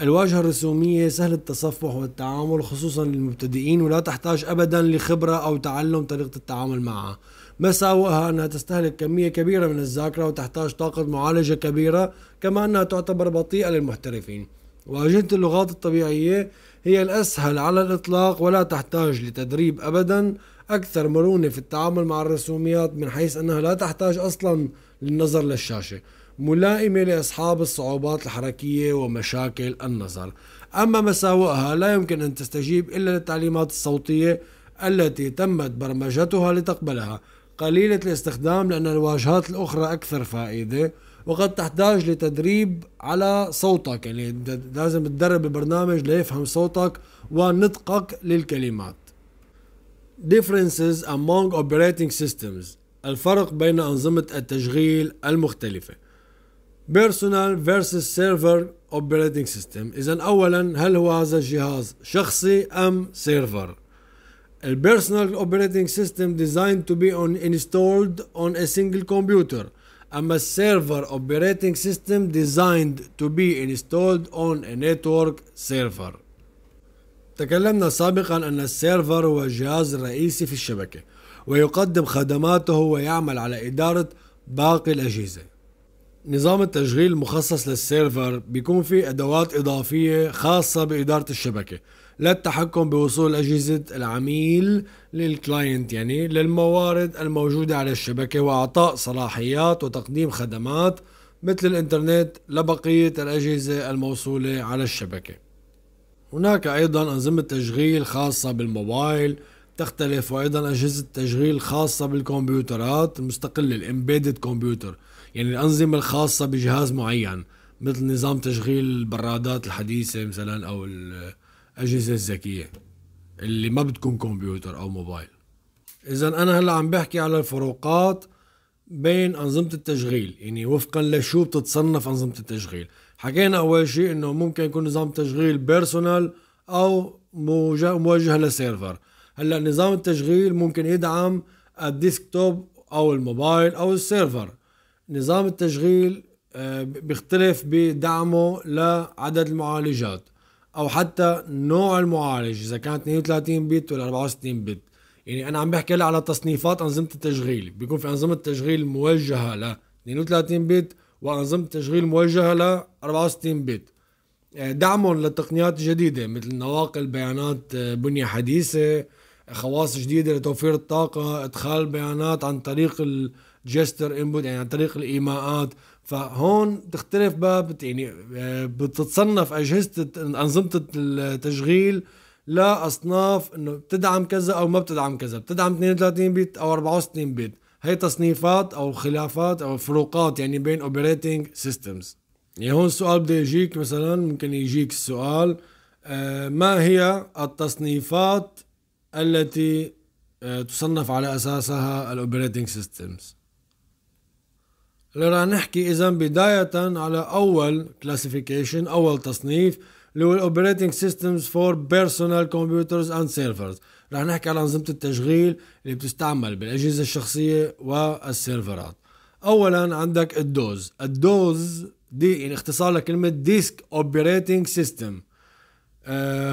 الواجهة الرسومية سهل التصفح والتعامل خصوصا للمبتدئين ولا تحتاج أبدا لخبرة أو تعلم طريقة التعامل معها مساوئها أنها تستهلك كمية كبيرة من الذاكرة وتحتاج طاقة معالجة كبيرة كما أنها تعتبر بطيئة للمحترفين واجهة اللغات الطبيعية هي الأسهل على الإطلاق ولا تحتاج لتدريب أبدا أكثر مرونة في التعامل مع الرسوميات من حيث أنها لا تحتاج أصلا للنظر للشاشة ملائمة لأصحاب الصعوبات الحركية ومشاكل النظر أما مساوئها لا يمكن أن تستجيب إلا للتعليمات الصوتية التي تمت برمجتها لتقبلها قليلة الاستخدام لأن الواجهات الأخرى أكثر فائدة وقد تحتاج لتدريب على صوتك يعني لازم تدرب البرنامج ليفهم صوتك ونطقك للكلمات Differences among operating systems الفرق بين أنظمة التشغيل المختلفة Personal versus Server Operating System إذا أولا هل هو هذا الجهاز شخصي أم سيرفر البيرسونال Operating System designed to be on installed on a single computer اما السيرفر اوبريتنج سيستم designed to be installed on a network server تكلمنا سابقا ان السيرفر هو الجهاز الرئيسي في الشبكه ويقدم خدماته ويعمل على اداره باقي الاجهزه نظام التشغيل المخصص للسيرفر بيكون فيه أدوات إضافية خاصة بإدارة الشبكة للتحكم بوصول أجهزة العميل للكلاينت يعني للموارد الموجودة على الشبكة وإعطاء صلاحيات وتقديم خدمات مثل الإنترنت لبقية الأجهزة الموصولة على الشبكة هناك أيضا أنظمة تشغيل خاصة بالموبايل تختلف وأيضا أجهزة تشغيل خاصة بالكمبيوترات المستقلة الإمبيدد كمبيوتر يعني الأنظمة الخاصة بجهاز معين مثل نظام تشغيل البرادات الحديثة مثلا أو الأجهزة الذكية اللي ما بتكون كمبيوتر أو موبايل إذا أنا هلا عم بحكي على الفروقات بين أنظمة التشغيل يعني وفقا لشو بتتصنف أنظمة التشغيل حكينا أول شيء إنه ممكن يكون نظام تشغيل بيرسونال أو موجه لسيرفر هلا نظام التشغيل ممكن يدعم الديسكتوب أو الموبايل أو السيرفر نظام التشغيل آه، بيختلف بدعمه لعدد المعالجات او حتى نوع المعالج اذا كان 32 بت ولا 64 بت يعني انا عم بحكي على تصنيفات انظمه التشغيل بيكون في انظمه تشغيل موجهه ل 32 بت وانظمه تشغيل موجهه ل 64 بت آه، دعمهم للتقنيات الجديده مثل نواقل بيانات آه، بنيه حديثه خواص جديده لتوفير الطاقه ادخال بيانات عن طريق ال جستر انبوت يعني عن طريق الايماءات فهون تختلف بقى يعني آه، بتتصنف اجهزه انظمه التشغيل لاصناف انه بتدعم كذا او ما بتدعم كذا بتدعم 32 بت او 64 بت هي تصنيفات او خلافات او فروقات يعني بين اوبريتنج سيستمز يعني هون السؤال بده يجيك مثلا ممكن يجيك السؤال آه، ما هي التصنيفات التي آه، تصنف على اساسها الاوبريتنج سيستمز اللي رح نحكي اذا بداية على اول كلاسيفيكيشن اول تصنيف اللي هو الاوبريتنج سيستمز فور بيرسونال كمبيوترز اند سيرفرز رح نحكي على انظمة التشغيل اللي بتستعمل بالاجهزة الشخصية والسيرفرات اولا عندك الدوز الدوز دي يعني اختصار لكلمة ديسك اوبريتنج سيستم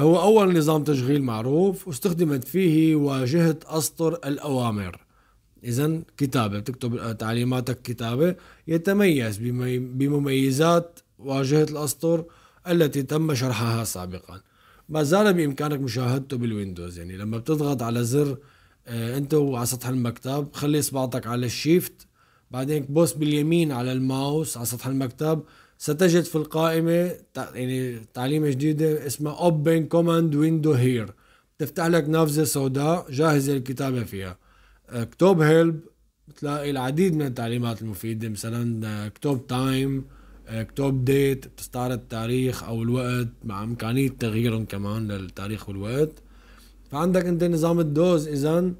هو اول نظام تشغيل معروف واستخدمت فيه واجهة اسطر الاوامر إذا كتابة بتكتب تعليماتك كتابة يتميز بمميزات واجهة الأسطر التي تم شرحها سابقا ما زال بإمكانك مشاهدته بالويندوز يعني لما بتضغط على زر آه، أنت وعلى سطح المكتب خلي إصبعتك على الشيفت بعدين بوس باليمين على الماوس على سطح المكتب ستجد في القائمة يعني تعليمة جديدة اسمها Open Command Window Here تفتح لك نافذة سوداء جاهزة للكتابة فيها كتوب هيلب بتلاقي العديد من التعليمات المفيدة مثلا كتوب تايم كتوب ديت بتستعرض التاريخ او الوقت مع امكانية تغييرهم كمان للتاريخ والوقت فعندك انت نظام الدوز اذا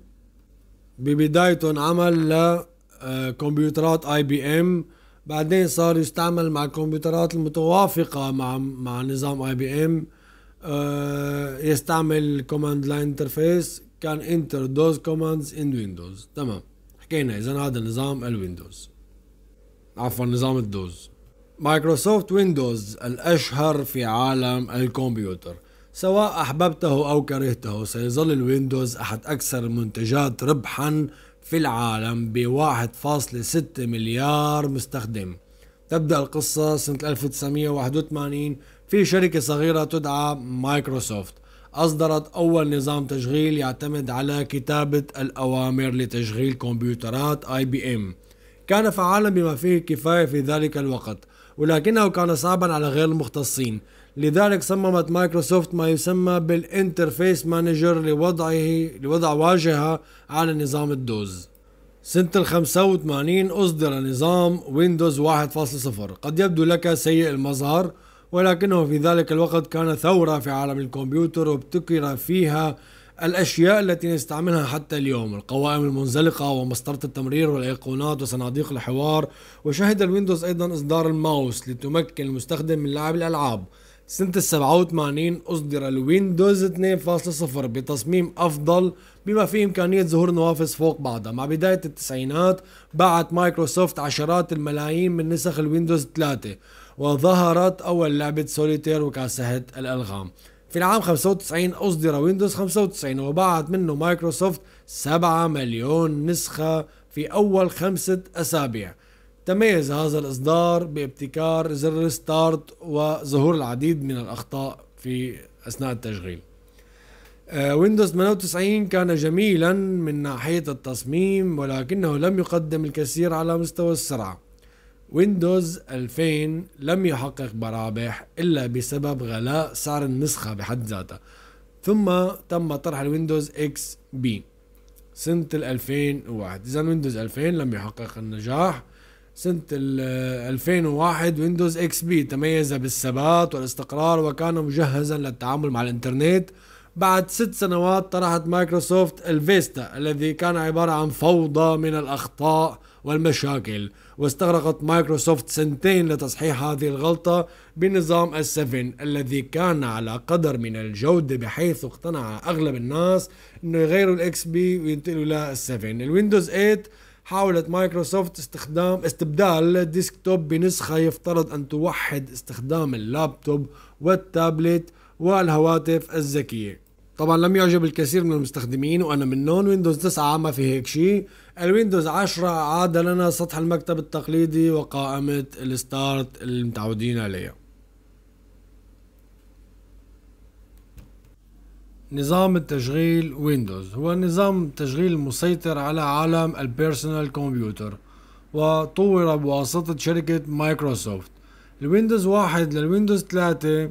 ببدايته انعمل لكمبيوترات آه، اي بي ام بعدين صار يستعمل مع الكمبيوترات المتوافقة مع مع نظام اي بي ام يستعمل كوماند لاين انترفيس كان انتر دوز كوماندز ان ويندوز تمام حكينا اذا هذا نظام الويندوز عفوا نظام الدوز مايكروسوفت ويندوز الاشهر في عالم الكمبيوتر سواء احببته او كرهته سيظل الويندوز احد اكثر المنتجات ربحا في العالم ب 1.6 مليار مستخدم تبدأ القصة سنة 1981 في شركة صغيرة تدعى مايكروسوفت أصدرت أول نظام تشغيل يعتمد على كتابة الأوامر لتشغيل كمبيوترات اي بي ام كان فعالا بما فيه الكفاية في ذلك الوقت ولكنه كان صعبا على غير المختصين لذلك صممت مايكروسوفت ما يسمى بالانترفيس مانجر لوضعه لوضع واجهة على نظام الدوز سنة ال 85 أصدر نظام ويندوز 1.0 قد يبدو لك سيء المظهر ولكنه في ذلك الوقت كان ثورة في عالم الكمبيوتر وابتكر فيها الأشياء التي نستعملها حتى اليوم القوائم المنزلقة ومسطرة التمرير والأيقونات وصناديق الحوار وشهد الويندوز أيضا إصدار الماوس لتمكن المستخدم من لعب الألعاب سنة السبعة وثمانين أصدر الويندوز 2.0 بتصميم أفضل بما فيه إمكانية ظهور نوافذ فوق بعضها مع بداية التسعينات باعت مايكروسوفت عشرات الملايين من نسخ الويندوز 3 وظهرت أول لعبة سوليتير وكاسحة الألغام في العام 95 أصدر ويندوز 95 وباعت منه مايكروسوفت 7 مليون نسخة في أول خمسة أسابيع تميز هذا الإصدار بابتكار زر ستارت وظهور العديد من الأخطاء في أثناء التشغيل آه، ويندوز 98 كان جميلا من ناحية التصميم ولكنه لم يقدم الكثير على مستوى السرعة ويندوز 2000 لم يحقق مرابح إلا بسبب غلاء سعر النسخة بحد ذاتها ثم تم طرح الويندوز اكس بي سنة 2001 إذا ويندوز 2000 لم يحقق النجاح سنة 2001 ويندوز اكس بي تميز بالثبات والاستقرار وكان مجهزا للتعامل مع الانترنت بعد ست سنوات طرحت مايكروسوفت الفيستا الذي كان عبارة عن فوضى من الأخطاء والمشاكل واستغرقت مايكروسوفت سنتين لتصحيح هذه الغلطة بنظام السفن الذي كان على قدر من الجودة بحيث اقتنع أغلب الناس أنه يغيروا الإكس بي وينتقلوا للسفن الويندوز 8 حاولت مايكروسوفت استخدام استبدال الديسكتوب بنسخة يفترض أن توحد استخدام اللابتوب والتابلت والهواتف الذكية طبعا لم يعجب الكثير من المستخدمين وأنا منهم ويندوز 9 ما في هيك شيء الويندوز 10 عاد لنا سطح المكتب التقليدي وقائمة الستارت اللي متعودين عليها نظام التشغيل ويندوز هو نظام التشغيل المسيطر على عالم البيرسونال كمبيوتر وطور بواسطة شركة مايكروسوفت الويندوز واحد للويندوز ثلاثة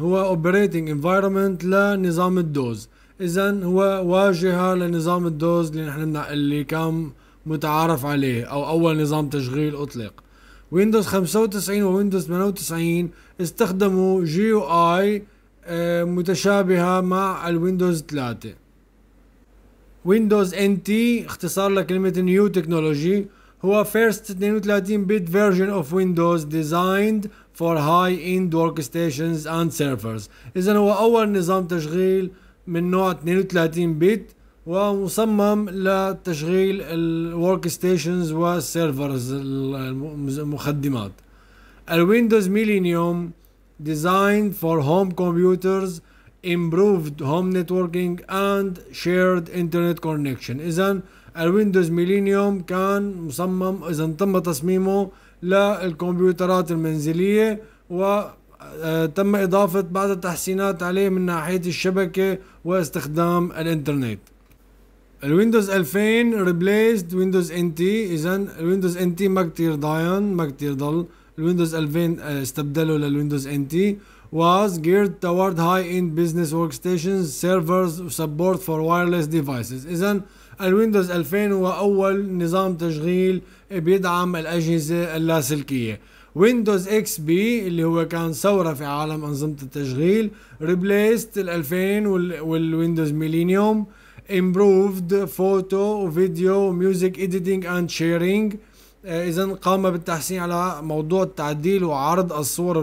هو اوبريتنج انفايرمنت لنظام الدوز اذا هو واجهه لنظام الدوز اللي نحن اللي كان متعارف عليه او اول نظام تشغيل اطلق ويندوز 95 وويندوز 98 استخدموا جي او اي آه، متشابهة مع الويندوز 3 ويندوز ان تي اختصار لكلمة نيو تكنولوجي هو فيرست 32 فيرجن اوف ويندوز ديزايند فور هاي اند ورك ستيشنز اند سيرفرز اذا هو اول نظام تشغيل من نوع 32 بت ومصمم لتشغيل الورك ستيشنز والسيرفرز المخدمات الويندوز ميلينيوم ديزاين فور هوم كمبيوترز improved home networking and shared internet connection اذا الويندوز ميلينيوم كان مصمم اذا تم تصميمه للكمبيوترات المنزليه و آه، تم إضافة بعض التحسينات عليه من ناحية الشبكة واستخدام الإنترنت الويندوز 2000 ريبليسد ويندوز ان تي اذا الويندوز ان تي ما كتير ضاين ما كتير ضل الويندوز 2000 آه، استبدله للويندوز ان تي was geared toward high-end business workstations, servers, support for wireless devices. إذا الويندوز 2000 هو أول نظام تشغيل بيدعم الأجهزة اللاسلكية. ويندوز اكس بي اللي هو كان ثورة في عالم أنظمة التشغيل ريبليست ال 2000 والويندوز ميلينيوم امبروفد فوتو وفيديو music editing اند شيرينج آه، اذا قام بالتحسين على موضوع التعديل وعرض الصور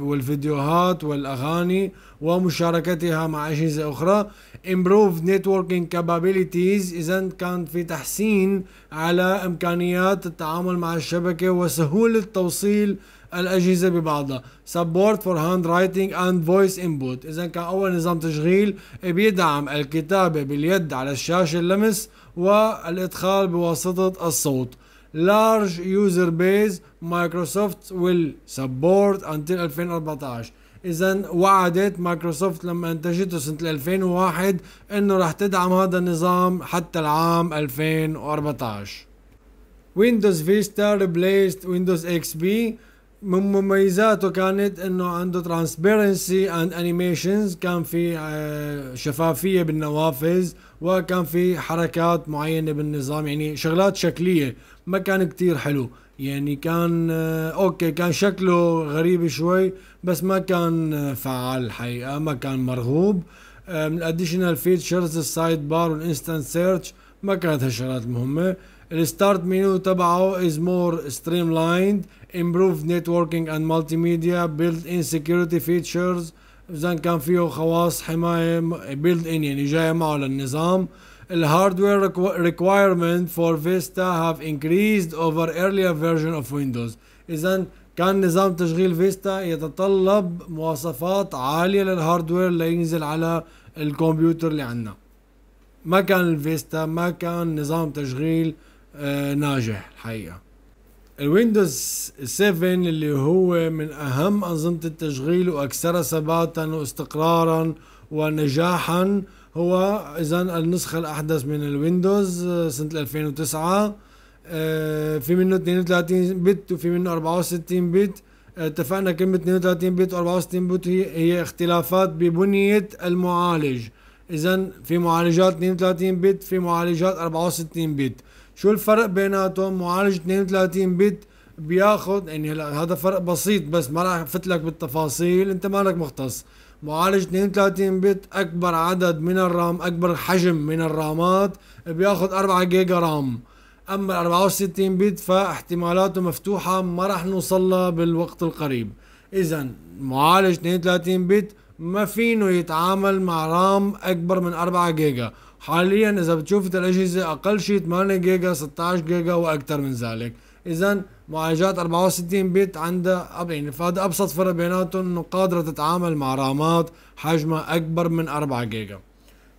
والفيديوهات والاغاني ومشاركتها مع اجهزه اخرى امبروف نتوركينج كابابيليتيز اذا كان في تحسين على امكانيات التعامل مع الشبكه وسهوله توصيل الاجهزه ببعضها سبورت فور هاند رايتنج اند فويس انبوت اذا كان اول نظام تشغيل بيدعم الكتابه باليد على الشاشه اللمس والادخال بواسطه الصوت large user base مايكروسوفت will support until 2014 اذا وعدت مايكروسوفت لما انتجته سنه 2001 انه رح تدعم هذا النظام حتى العام 2014 ويندوز فيستا ريبليست ويندوز اكس بي من مميزاته كانت انه عنده ترانسبيرنسي اند انيميشنز كان في آه، شفافيه بالنوافذ وكان في حركات معينه بالنظام يعني شغلات شكليه ما كان كتير حلو يعني كان آه، اوكي كان شكله غريب شوي بس ما كان آه، فعال الحقيقه ما كان مرغوب آه، من الاديشنال فيتشرز السايد بار والانستنت سيرش ما كانت هالشغلات مهمه الستارت مينو تبعه از مور ستريم لايند نتوركينج اند مالتي ميديا بيلد ان security فيتشرز اذا كان فيه خواص حمايه بيلد ان يعني جايه معه للنظام الهاردوير ريكوايرمنت فور فيستا هاف انكريزد اوفر earlier فيرجن اوف ويندوز إذا كان نظام تشغيل فيستا يتطلب مواصفات عالية للهاردوير لينزل على الكمبيوتر اللي عندنا ما كان الفيستا ما كان نظام تشغيل آه، ناجح الحقيقة الويندوز 7 اللي هو من أهم أنظمة التشغيل وأكثرها ثباتا واستقرارا ونجاحا هو اذا النسخه الاحدث من الويندوز آه، سنه 2009 آه، في منه 32 بت وفي منه 64 بت آه، اتفقنا كلمة 32 بت و 64 بت هي, اختلافات ببنية المعالج اذا في معالجات 32 بت في معالجات 64 بت شو الفرق بيناتهم معالج 32 بت بياخذ يعني هلا هذا فرق بسيط بس ما راح افتلك لك بالتفاصيل انت مالك مختص معالج 32 بت اكبر عدد من الرام اكبر حجم من الرامات بياخذ 4 جيجا رام اما 64 بت فاحتمالاته مفتوحه ما راح نوصلها بالوقت القريب اذا معالج 32 بت ما فينه يتعامل مع رام اكبر من 4 جيجا حاليا اذا بتشوف الاجهزه اقل شيء 8 جيجا 16 جيجا واكثر من ذلك اذا معالجات 64 بت عندها يعني فهذا ابسط فرق بيناتهم انه قادره تتعامل مع رامات حجمها اكبر من 4 جيجا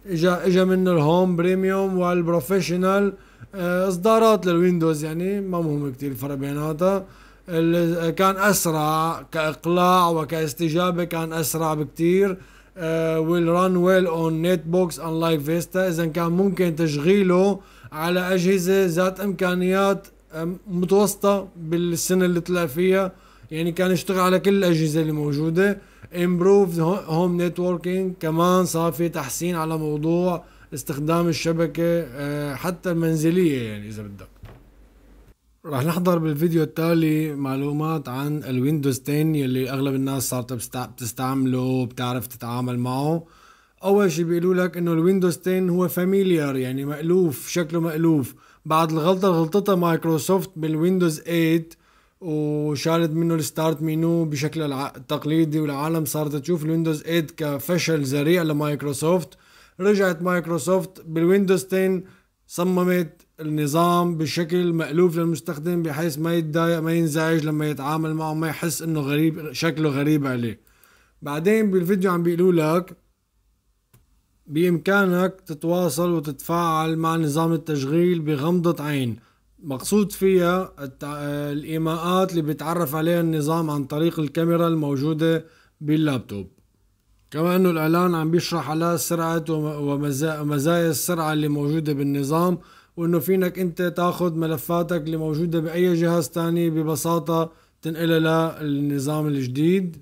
اجا اجا منه الهوم بريميوم والبروفيشنال آه، اصدارات للويندوز يعني ما مهم كتير الفرق بيناتها اللي كان اسرع كاقلاع وكاستجابه كان اسرع بكتير ويل ران ويل اون نت بوكس ان لايك فيستا اذا كان ممكن تشغيله على اجهزه ذات امكانيات متوسطه بالسنه اللي طلع فيها يعني كان يشتغل على كل الاجهزه اللي موجوده امبروفد هوم نتوركينج كمان صار في تحسين على موضوع استخدام الشبكه أه، حتى المنزليه يعني اذا بدك رح نحضر بالفيديو التالي معلومات عن الويندوز 10 يلي اغلب الناس صارت بتستعمله بتعرف تتعامل معه اول شيء بيقولوا لك انه الويندوز 10 هو فاميليار يعني مألوف شكله مألوف بعد الغلطه اللي غلطتها مايكروسوفت بالويندوز 8 وشالت منه الستارت منو بشكل التقليدي والعالم صارت تشوف الويندوز 8 كفشل ذريع لمايكروسوفت رجعت مايكروسوفت بالويندوز 10 صممت النظام بشكل مألوف للمستخدم بحيث ما يتضايق ما ينزعج لما يتعامل معه ما يحس انه غريب شكله غريب عليه بعدين بالفيديو عم بيقولوا لك بإمكانك تتواصل وتتفاعل مع نظام التشغيل بغمضة عين مقصود فيها آه، الإيماءات اللي بيتعرف عليها النظام عن طريق الكاميرا الموجودة باللابتوب كما أنه الإعلان عم بيشرح على سرعة ومزايا السرعة اللي موجودة بالنظام وأنه فينك أنت تاخد ملفاتك اللي موجودة بأي جهاز تاني ببساطة تنقلها للنظام الجديد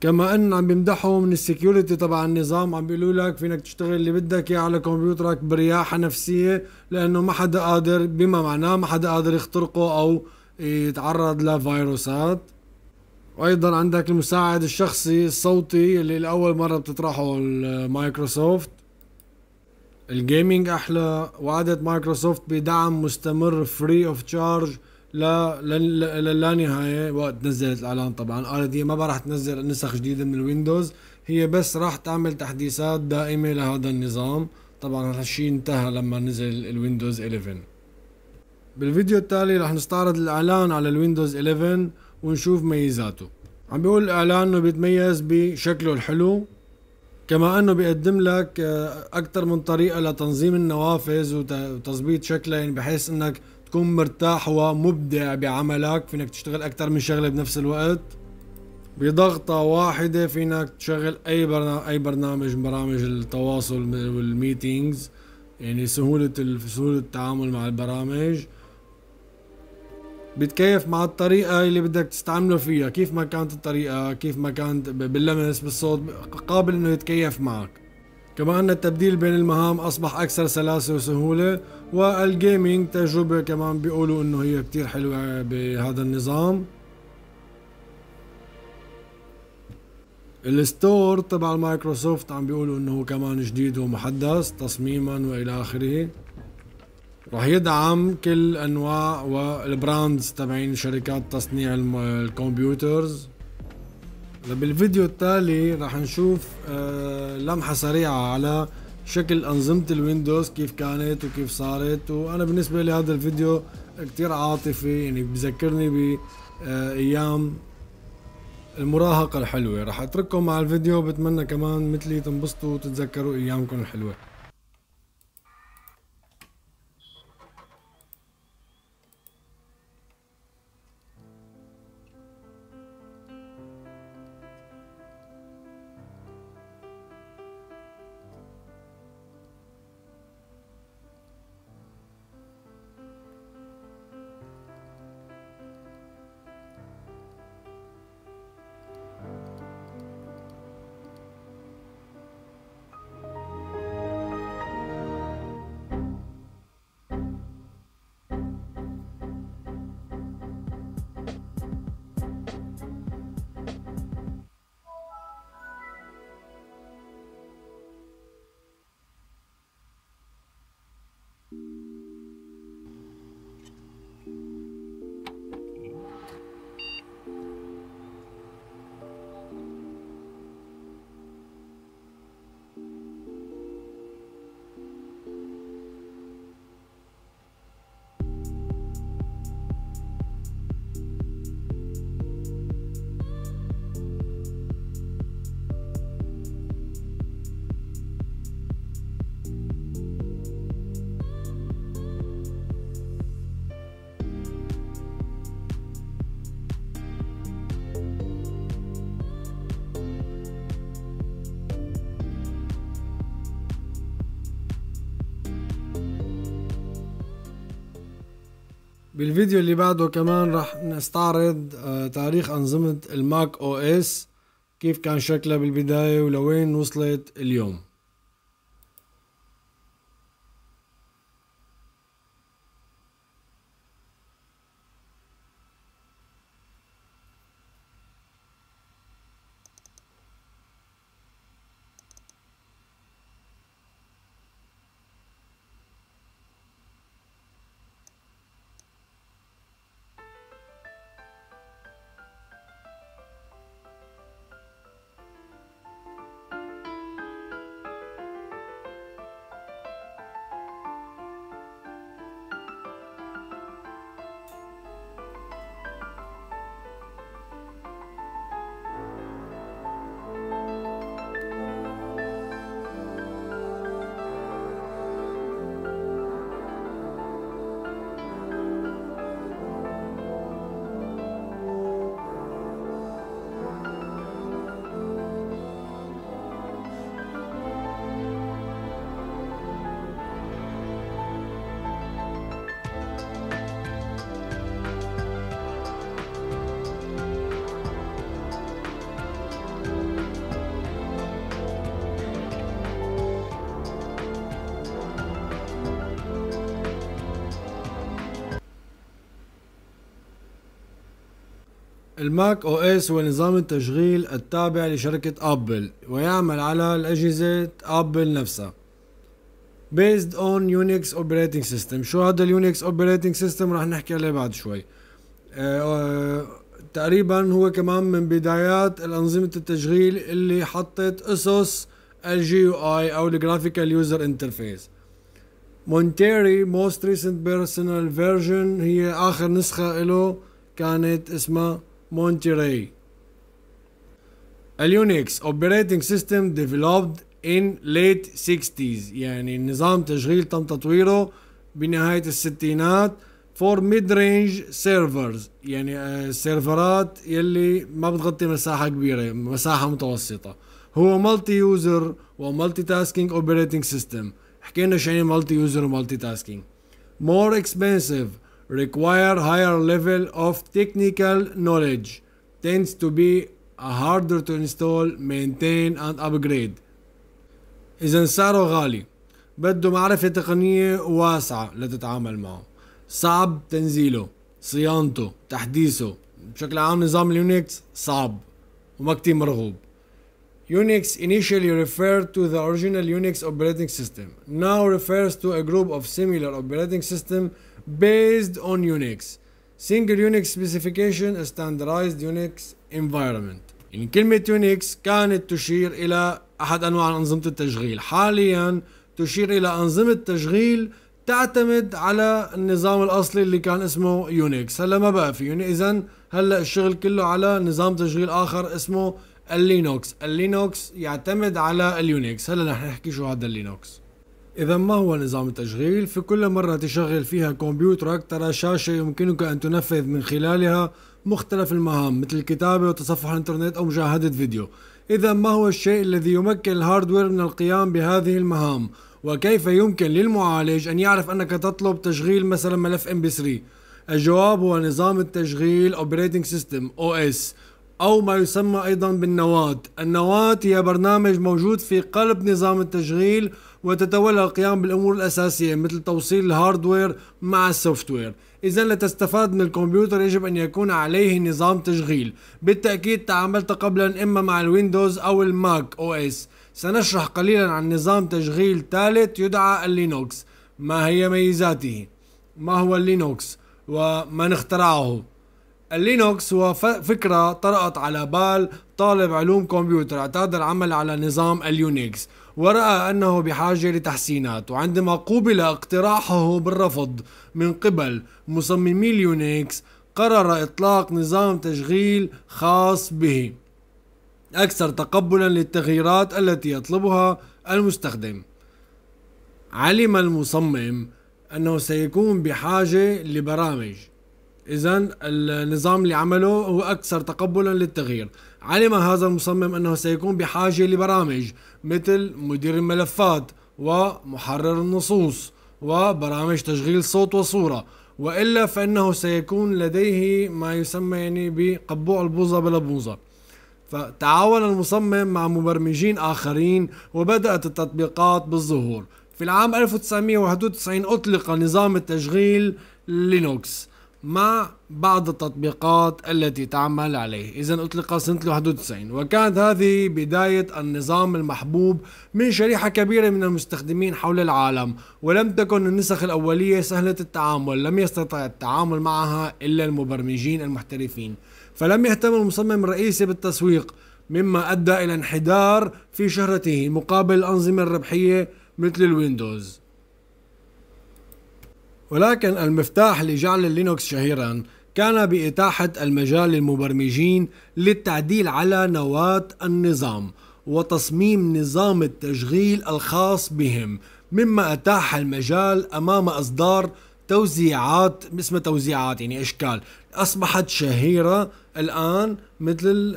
كما ان عم بيمدحوا من السكيورتي تبع النظام عم بيقولوا لك فينك تشتغل اللي بدك اياه على كمبيوترك برياحه نفسيه لانه ما حدا قادر بما معناه ما حدا قادر يخترقه او يتعرض لفيروسات وايضا عندك المساعد الشخصي الصوتي اللي لاول مره بتطرحه مايكروسوفت الجيمنج احلى وعدت مايكروسوفت بدعم مستمر فري اوف تشارج لا لا نهايه وقت نزلت الاعلان طبعا قالت هي ما راح تنزل نسخ جديده من الويندوز هي بس راح تعمل تحديثات دائمه لهذا النظام طبعا هذا الشيء انتهى لما نزل الويندوز 11 بالفيديو التالي رح نستعرض الاعلان على الويندوز 11 ونشوف ميزاته عم بيقول الاعلان انه بيتميز بشكله الحلو كما انه بيقدم لك آه، اكثر من طريقه لتنظيم النوافذ وتظبيط شكلها يعني بحيث انك تكون مرتاح ومبدع بعملك فينك تشتغل اكثر من شغله بنفس الوقت بضغطة واحدة فينك تشغل أي برنامج أي برنامج من برامج التواصل والميتينجز يعني سهولة سهولة التعامل مع البرامج بتكيف مع الطريقة اللي بدك تستعمله فيها كيف ما كانت الطريقة كيف ما كانت باللمس بالصوت قابل انه يتكيف معك كما أن التبديل بين المهام أصبح أكثر سلاسة وسهولة والجيمنج تجربة كمان بيقولوا إنه هي كتير حلوة بهذا النظام الستور تبع المايكروسوفت عم بيقولوا انه كمان جديد ومحدث تصميما والى اخره رح يدعم كل انواع والبراندز تبعين شركات تصنيع الكمبيوترز بالفيديو التالي رح نشوف آه، لمحة سريعة على شكل أنظمة الويندوز كيف كانت وكيف صارت وأنا بالنسبة لهذا الفيديو كتير عاطفي يعني بذكرني بأيام المراهقة الحلوة رح أترككم مع الفيديو بتمنى كمان مثلي تنبسطوا وتتذكروا أيامكم الحلوة بالفيديو اللي بعده كمان رح نستعرض آه، تاريخ أنظمة الماك او اس كيف كان شكلها بالبداية ولوين وصلت اليوم ماك او اس هو نظام التشغيل التابع لشركة أبل ويعمل على الأجهزة أبل نفسها based on Unix operating system شو هذا اليونكس operating system رح نحكي عليه بعد شوي آه،, أه تقريبا هو كمان من بدايات الأنظمة التشغيل اللي حطت أسس الجي يو اي أو الجرافيكال يوزر انترفيس مونتيري موست ريسنت بيرسونال فيرجن هي آخر نسخة له كانت اسمها مونتيري اليونكس اوبريتنج operating system developed in late 60s يعني نظام تشغيل تم تطويره بنهاية الستينات for mid range servers يعني آه، سيرفرات يلي ما بتغطي مساحة كبيرة مساحة متوسطة هو مالتي يوزر ومالتي تاسكينج اوبريتنج سيستم حكينا شو يعني مالتي يوزر ومالتي تاسكينج more expensive require higher level of technical knowledge, tends to be harder to install, maintain and upgrade. إذا سعره غالي بده معرفة تقنية واسعة لتتعامل معه صعب تنزيله صيانته تحديثه بشكل عام نظام اليونكس صعب وما كتير مرغوب Unix initially referred to the original Unix operating system, now refers to a group of similar operating systems based on Unix single Unix specification a standardized Unix environment إن يعني كلمة Unix كانت تشير إلى أحد أنواع أنظمة التشغيل حاليا تشير إلى أنظمة تشغيل تعتمد على النظام الأصلي اللي كان اسمه يونيكس هلا ما بقى في إذا هلا الشغل كله على نظام تشغيل آخر اسمه اللينوكس اللينوكس يعتمد على اليونيكس هلا رح نحكي شو هذا اللينوكس إذا ما هو نظام التشغيل؟ في كل مرة تشغل فيها كمبيوترك ترى شاشة يمكنك أن تنفذ من خلالها مختلف المهام مثل الكتابة وتصفح الإنترنت أو مشاهدة فيديو إذا ما هو الشيء الذي يمكن الهاردوير من القيام بهذه المهام؟ وكيف يمكن للمعالج أن يعرف أنك تطلب تشغيل مثلا ملف MP3؟ الجواب هو نظام التشغيل Operating System OS أو ما يسمى أيضا بالنواة النواة هي برنامج موجود في قلب نظام التشغيل وتتولى القيام بالأمور الأساسية مثل توصيل الهاردوير مع السوفتوير إذا لتستفاد من الكمبيوتر يجب أن يكون عليه نظام تشغيل بالتأكيد تعاملت قبلا إما مع الويندوز أو الماك أو إس سنشرح قليلا عن نظام تشغيل ثالث يدعى اللينوكس ما هي ميزاته ما هو اللينوكس ومن اخترعه اللينوكس هو فكرة طرأت على بال طالب علوم كمبيوتر اعتاد العمل على نظام اليونكس ورأى أنه بحاجة لتحسينات وعندما قوبل اقتراحه بالرفض من قبل مصممي اليونكس قرر إطلاق نظام تشغيل خاص به أكثر تقبلا للتغييرات التي يطلبها المستخدم علم المصمم أنه سيكون بحاجة لبرامج إذا النظام اللي عمله هو أكثر تقبلا للتغيير علم هذا المصمم أنه سيكون بحاجة لبرامج مثل مدير الملفات ومحرر النصوص وبرامج تشغيل صوت وصورة وإلا فإنه سيكون لديه ما يسمى يعني بقبوع البوظة بلا بوظة فتعاون المصمم مع مبرمجين آخرين وبدأت التطبيقات بالظهور في العام 1991 أطلق نظام التشغيل لينوكس مع بعض التطبيقات التي تعمل عليه إذا أطلق سنة 91 وكانت هذه بداية النظام المحبوب من شريحة كبيرة من المستخدمين حول العالم ولم تكن النسخ الأولية سهلة التعامل لم يستطع التعامل معها إلا المبرمجين المحترفين فلم يهتم المصمم الرئيسي بالتسويق مما أدى إلى انحدار في شهرته مقابل الأنظمة الربحية مثل الويندوز ولكن المفتاح لجعل لينوكس شهيرا كان بإتاحة المجال للمبرمجين للتعديل على نواة النظام وتصميم نظام التشغيل الخاص بهم مما أتاح المجال أمام إصدار توزيعات اسمها توزيعات يعني اشكال اصبحت شهيره الان مثل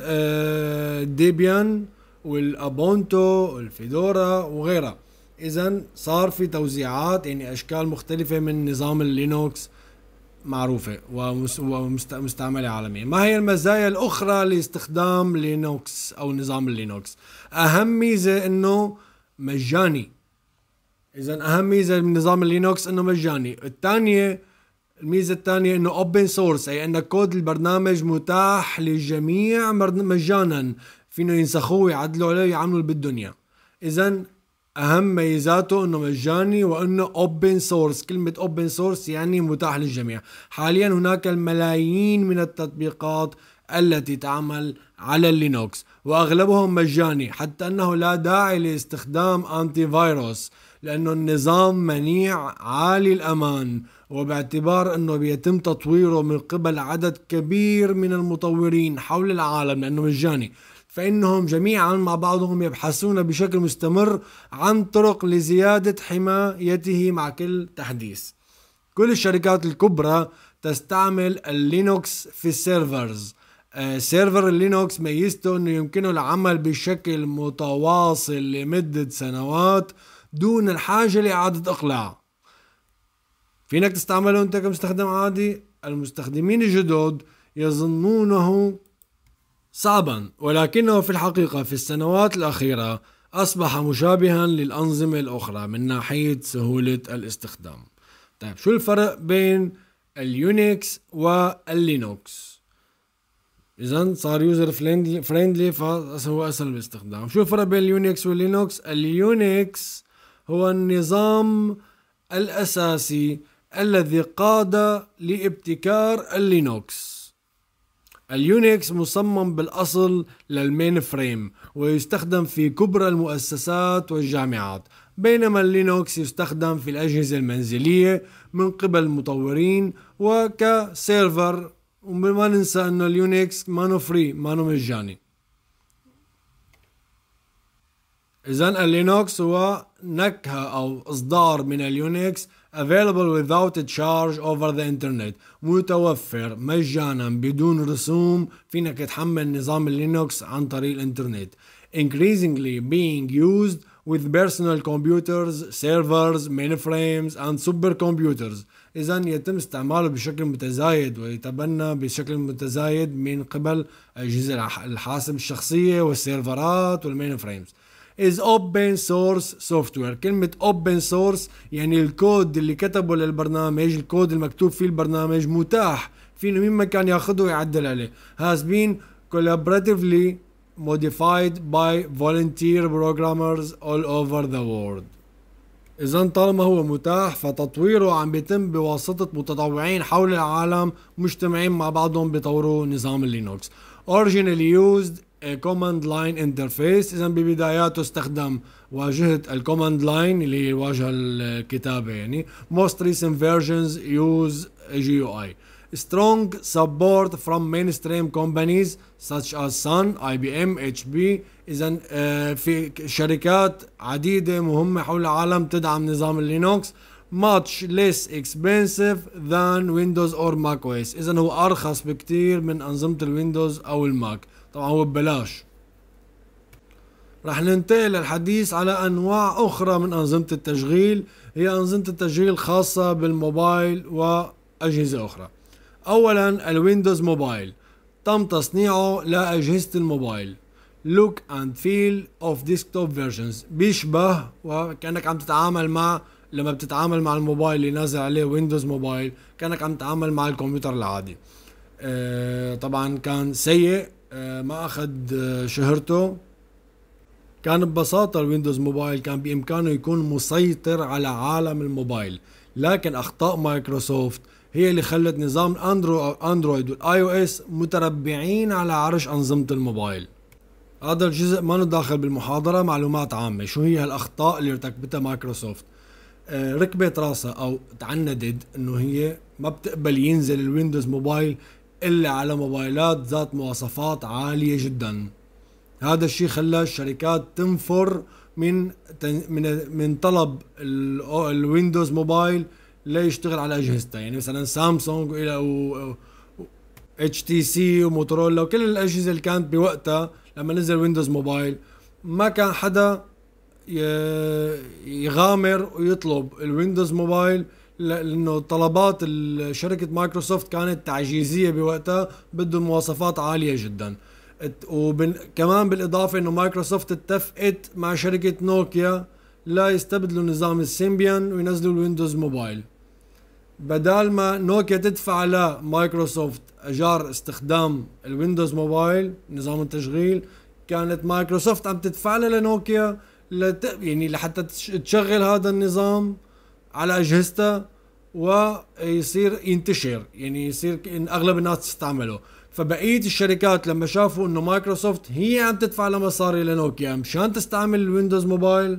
ديبيان آه، والابونتو والفيدورا وغيرها اذا صار في توزيعات يعني اشكال مختلفه من نظام اللينوكس معروفه ومستعمله عالميا ما هي المزايا الاخرى لاستخدام لينوكس او نظام اللينوكس اهم ميزه انه مجاني اذا اهم ميزه من نظام اللينوكس انه مجاني الثانيه الميزه الثانيه انه اوبن سورس اي ان كود البرنامج متاح للجميع مجانا فينه ينسخوه يعدلوا عليه يعملوا اللي اذا اهم ميزاته انه مجاني وانه اوبن سورس كلمه اوبن سورس يعني متاح للجميع حاليا هناك الملايين من التطبيقات التي تعمل على اللينوكس واغلبهم مجاني حتى انه لا داعي لاستخدام انتي فيروس لانه النظام منيع عالي الامان وباعتبار انه بيتم تطويره من قبل عدد كبير من المطورين حول العالم لانه مجاني فإنهم جميعا مع بعضهم يبحثون بشكل مستمر عن طرق لزيادة حمايته مع كل تحديث كل الشركات الكبرى تستعمل اللينوكس في السيرفرز آه، سيرفر اللينوكس ميزته انه يمكنه العمل بشكل متواصل لمدة سنوات دون الحاجة لإعادة إقلاع فينك تستعمله انت كمستخدم عادي المستخدمين الجدد يظنونه صعبا ولكنه في الحقيقة في السنوات الأخيرة أصبح مشابها للأنظمة الأخرى من ناحية سهولة الاستخدام طيب شو الفرق بين اليونكس واللينوكس إذا صار يوزر فريندلي فهو أسهل الاستخدام شو الفرق بين اليونكس واللينوكس اليونكس هو النظام الأساسي الذي قاد لابتكار اللينوكس اليونكس مصمم بالأصل للمين فريم ويستخدم في كبرى المؤسسات والجامعات بينما اللينوكس يستخدم في الأجهزة المنزلية من قبل المطورين وكسيرفر وما ننسى أنه اليونكس مانو فري مانو مجاني إذا اللينوكس هو نكهة أو إصدار من اليونكس available without charge over the internet متوفر مجانا بدون رسوم فينك تحمل نظام لينوكس عن طريق الانترنت increasingly being used with personal computers, servers, mainframes and supercomputers إذا يتم استعماله بشكل متزايد ويتبنى بشكل متزايد من قبل أجهزة الحاسب الشخصية والسيرفرات والمين فريمز از اوبن سورس سوفت وير كلمة اوبن سورس يعني الكود اللي كتبه للبرنامج الكود المكتوب فيه البرنامج متاح فينا مين ما كان ياخذه ويعدل عليه has been collaboratively modified by volunteer programmers all over the world إذا طالما هو متاح فتطويره عم بيتم بواسطة متطوعين حول العالم مجتمعين مع بعضهم بيطوروا نظام اللينوكس originally used كوماند لاين انترفيس اذا ببداياته استخدم واجهه الكوماند لاين اللي هي الواجهه الكتابه يعني most recent versions use GUI strong support from mainstream companies such as Sun, IBM, بي إذا آه، في شركات عديدة مهمة حول العالم تدعم نظام اللينوكس much less expensive than Windows or Mac OS إذا هو أرخص بكثير من أنظمة الويندوز أو الماك طبعا هو ببلاش رح ننتقل للحديث على انواع اخرى من انظمه التشغيل هي انظمه التشغيل الخاصه بالموبايل واجهزه اخرى اولا الويندوز موبايل تم تصنيعه لاجهزه الموبايل look and feel of desktop versions بيشبه وكأنك عم تتعامل مع لما بتتعامل مع الموبايل اللي نازل عليه ويندوز موبايل كأنك عم تتعامل مع الكمبيوتر العادي آه طبعا كان سيء آه، ما اخذ آه، شهرته كان ببساطة الويندوز موبايل كان بإمكانه يكون مسيطر على عالم الموبايل لكن أخطاء مايكروسوفت هي اللي خلت نظام اندرو اندرويد والاي او اس متربعين على عرش انظمه الموبايل هذا الجزء ما داخل بالمحاضره معلومات عامه شو هي الاخطاء اللي ارتكبتها مايكروسوفت آه، ركبت راسها او تعندد انه هي ما بتقبل ينزل الويندوز موبايل إلا على موبايلات ذات مواصفات عالية جدا هذا الشيء خلى الشركات تنفر من من من طلب الويندوز موبايل ليشتغل على اجهزتها يعني مثلا سامسونج و اتش تي سي وموتورولا وكل الاجهزه اللي كانت بوقتها لما نزل ويندوز موبايل ما كان حدا يغامر ويطلب الويندوز موبايل لانه طلبات شركه مايكروسوفت كانت تعجيزيه بوقتها بدهم مواصفات عاليه جدا وكمان بالاضافه انه مايكروسوفت اتفقت مع شركه نوكيا لا يستبدلوا نظام السيمبيان وينزلوا الويندوز موبايل بدال ما نوكيا تدفع لمايكروسوفت اجار استخدام الويندوز موبايل نظام التشغيل كانت مايكروسوفت عم تدفع لها لنوكيا لت... يعني لحتى تشغل هذا النظام على اجهزتها ويصير ينتشر يعني يصير ان اغلب الناس تستعمله فبقيه الشركات لما شافوا انه مايكروسوفت هي عم تدفع لمصاري لنوكيا مشان تستعمل الويندوز موبايل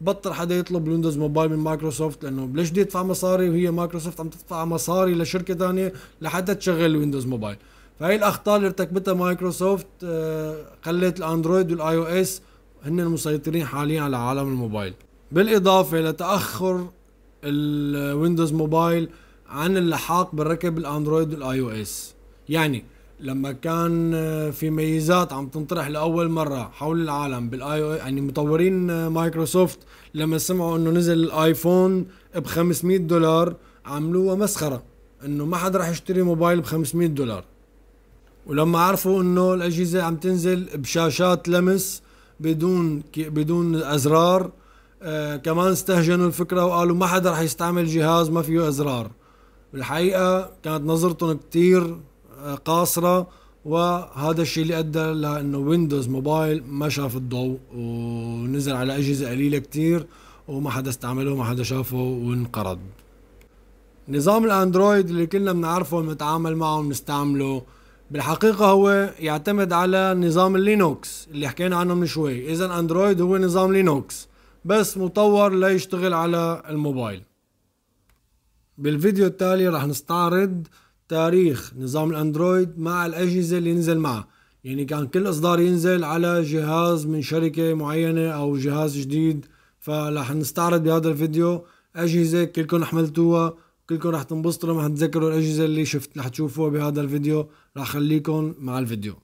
بطل حدا يطلب ويندوز موبايل من مايكروسوفت لانه ليش بدي ادفع مصاري وهي مايكروسوفت عم تدفع مصاري لشركه ثانيه لحتى تشغل ويندوز موبايل فهي الاخطاء اللي ارتكبتها مايكروسوفت آه، خلت الاندرويد والاي او اس هن المسيطرين حاليا على عالم الموبايل بالاضافه لتاخر الويندوز موبايل عن اللحاق بالركب الاندرويد والاي او اس يعني لما كان آه، في ميزات عم تنطرح لاول مره حول العالم بالاي او يعني مطورين آه، مايكروسوفت لما سمعوا انه نزل الايفون ب 500 دولار عملوها مسخره انه ما حدا راح يشتري موبايل ب 500 دولار ولما عرفوا انه الاجهزه عم تنزل بشاشات لمس بدون بدون ازرار آه، كمان استهجنوا الفكرة وقالوا ما حدا رح يستعمل جهاز ما فيه أزرار بالحقيقة كانت نظرتهم كتير آه، قاصرة وهذا الشيء اللي أدى لأنه ويندوز موبايل ما شاف الضوء ونزل على أجهزة قليلة كتير وما حدا استعمله وما حدا شافه وانقرض نظام الاندرويد اللي كلنا بنعرفه ونتعامل معه ونستعمله بالحقيقة هو يعتمد على نظام اللينوكس اللي حكينا عنه من شوي إذا أندرويد هو نظام لينوكس بس مطور ليشتغل على الموبايل بالفيديو التالي رح نستعرض تاريخ نظام الاندرويد مع الاجهزة اللي نزل معه يعني كان كل اصدار ينزل على جهاز من شركة معينة او جهاز جديد فرح نستعرض بهذا الفيديو اجهزة كلكم حملتوها كلكم رح تنبسطوا لما تتذكروا الاجهزة اللي شفت رح تشوفوها بهذا الفيديو رح خليكم مع الفيديو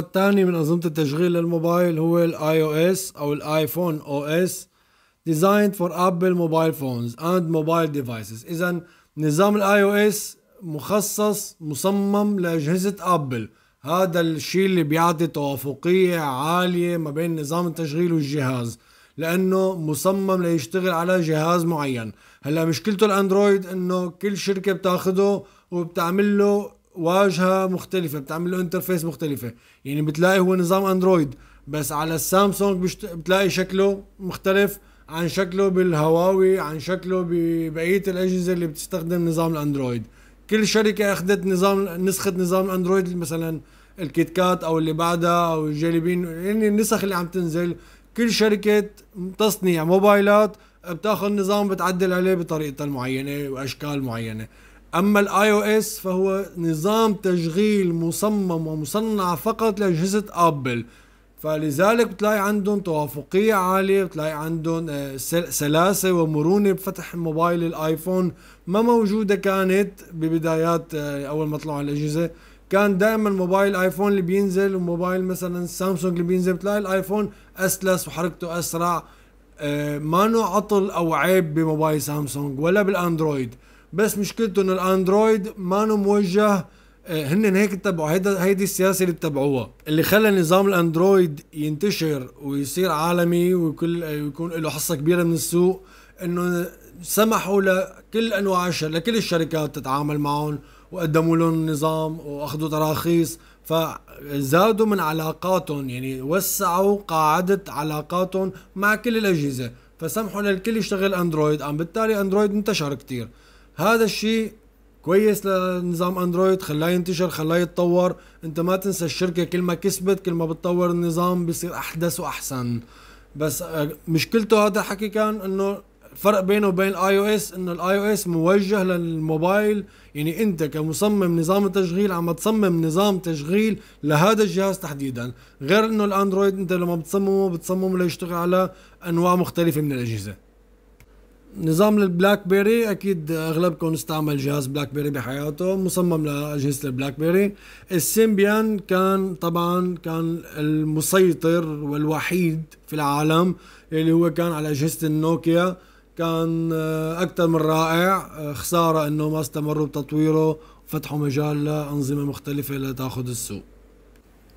الثاني من أنظمة التشغيل للموبايل هو الاي او اس أو الايفون او اس ديزايند فور ابل موبايل فونز اند موبايل ديفايسز إذا نظام الاي او اس مخصص مصمم لأجهزة أبل هذا الشيء اللي بيعطي توافقية عالية ما بين نظام التشغيل والجهاز لانه مصمم ليشتغل على جهاز معين هلا مشكلته الاندرويد انه كل شركه بتاخده وبتعمل له واجهه مختلفه بتعمل له انترفيس مختلفه يعني بتلاقي هو نظام اندرويد بس على السامسونج بشت... بتلاقي شكله مختلف عن شكله بالهواوي عن شكله ببقيه الاجهزه اللي بتستخدم نظام الاندرويد كل شركه اخذت نظام نسخه نظام الاندرويد مثلا الكيت كات او اللي بعدها او الجليبين يعني النسخ اللي عم تنزل كل شركه تصنيع موبايلات بتاخذ نظام بتعدل عليه بطريقتها المعينه واشكال معينه اما الاي او اس فهو نظام تشغيل مصمم ومصنع فقط لاجهزه ابل فلذلك بتلاقي عندهم توافقية عالية بتلاقي عندهم آه، سلاسة ومرونة بفتح موبايل الايفون ما موجودة كانت ببدايات آه، اول ما طلعوا الاجهزة كان دائما موبايل ايفون اللي بينزل وموبايل مثلا سامسونج اللي بينزل بتلاقي الايفون اسلس وحركته اسرع آه، ما نوع عطل او عيب بموبايل سامسونج ولا بالاندرويد بس مشكلته انه الاندرويد ما موجه آه، هن هيك اتبعوا هيدا هيدي السياسه اللي اتبعوها اللي خلى نظام الاندرويد ينتشر ويصير عالمي وكل ويكون آه، له حصه كبيره من السوق انه سمحوا لكل انواع لكل الشركات تتعامل معهم وقدموا لهم نظام واخذوا تراخيص فزادوا من علاقاتهم يعني وسعوا قاعدة علاقاتهم مع كل الأجهزة فسمحوا للكل يشتغل أندرويد عم بالتالي أندرويد انتشر كتير هذا الشيء كويس لنظام اندرويد خلاه ينتشر خلاه يتطور انت ما تنسى الشركه كل ما كسبت كل ما بتطور النظام بصير احدث واحسن بس آه، مشكلته هذا الحكي كان انه الفرق بينه وبين الاي او اس انه الاي او اس موجه للموبايل يعني انت كمصمم نظام التشغيل عم تصمم نظام تشغيل لهذا الجهاز تحديدا غير انه الاندرويد انت لما بتصممه بتصممه ليشتغل على انواع مختلفه من الاجهزه نظام البلاك بيري اكيد اغلبكم استعمل جهاز بلاك بيري بحياته مصمم لاجهزه البلاك بيري السيمبيان كان طبعا كان المسيطر والوحيد في العالم اللي هو كان على اجهزه النوكيا كان آه، اكثر من رائع آه، خساره انه ما استمروا بتطويره وفتحوا مجال لانظمه مختلفه لتاخذ السوق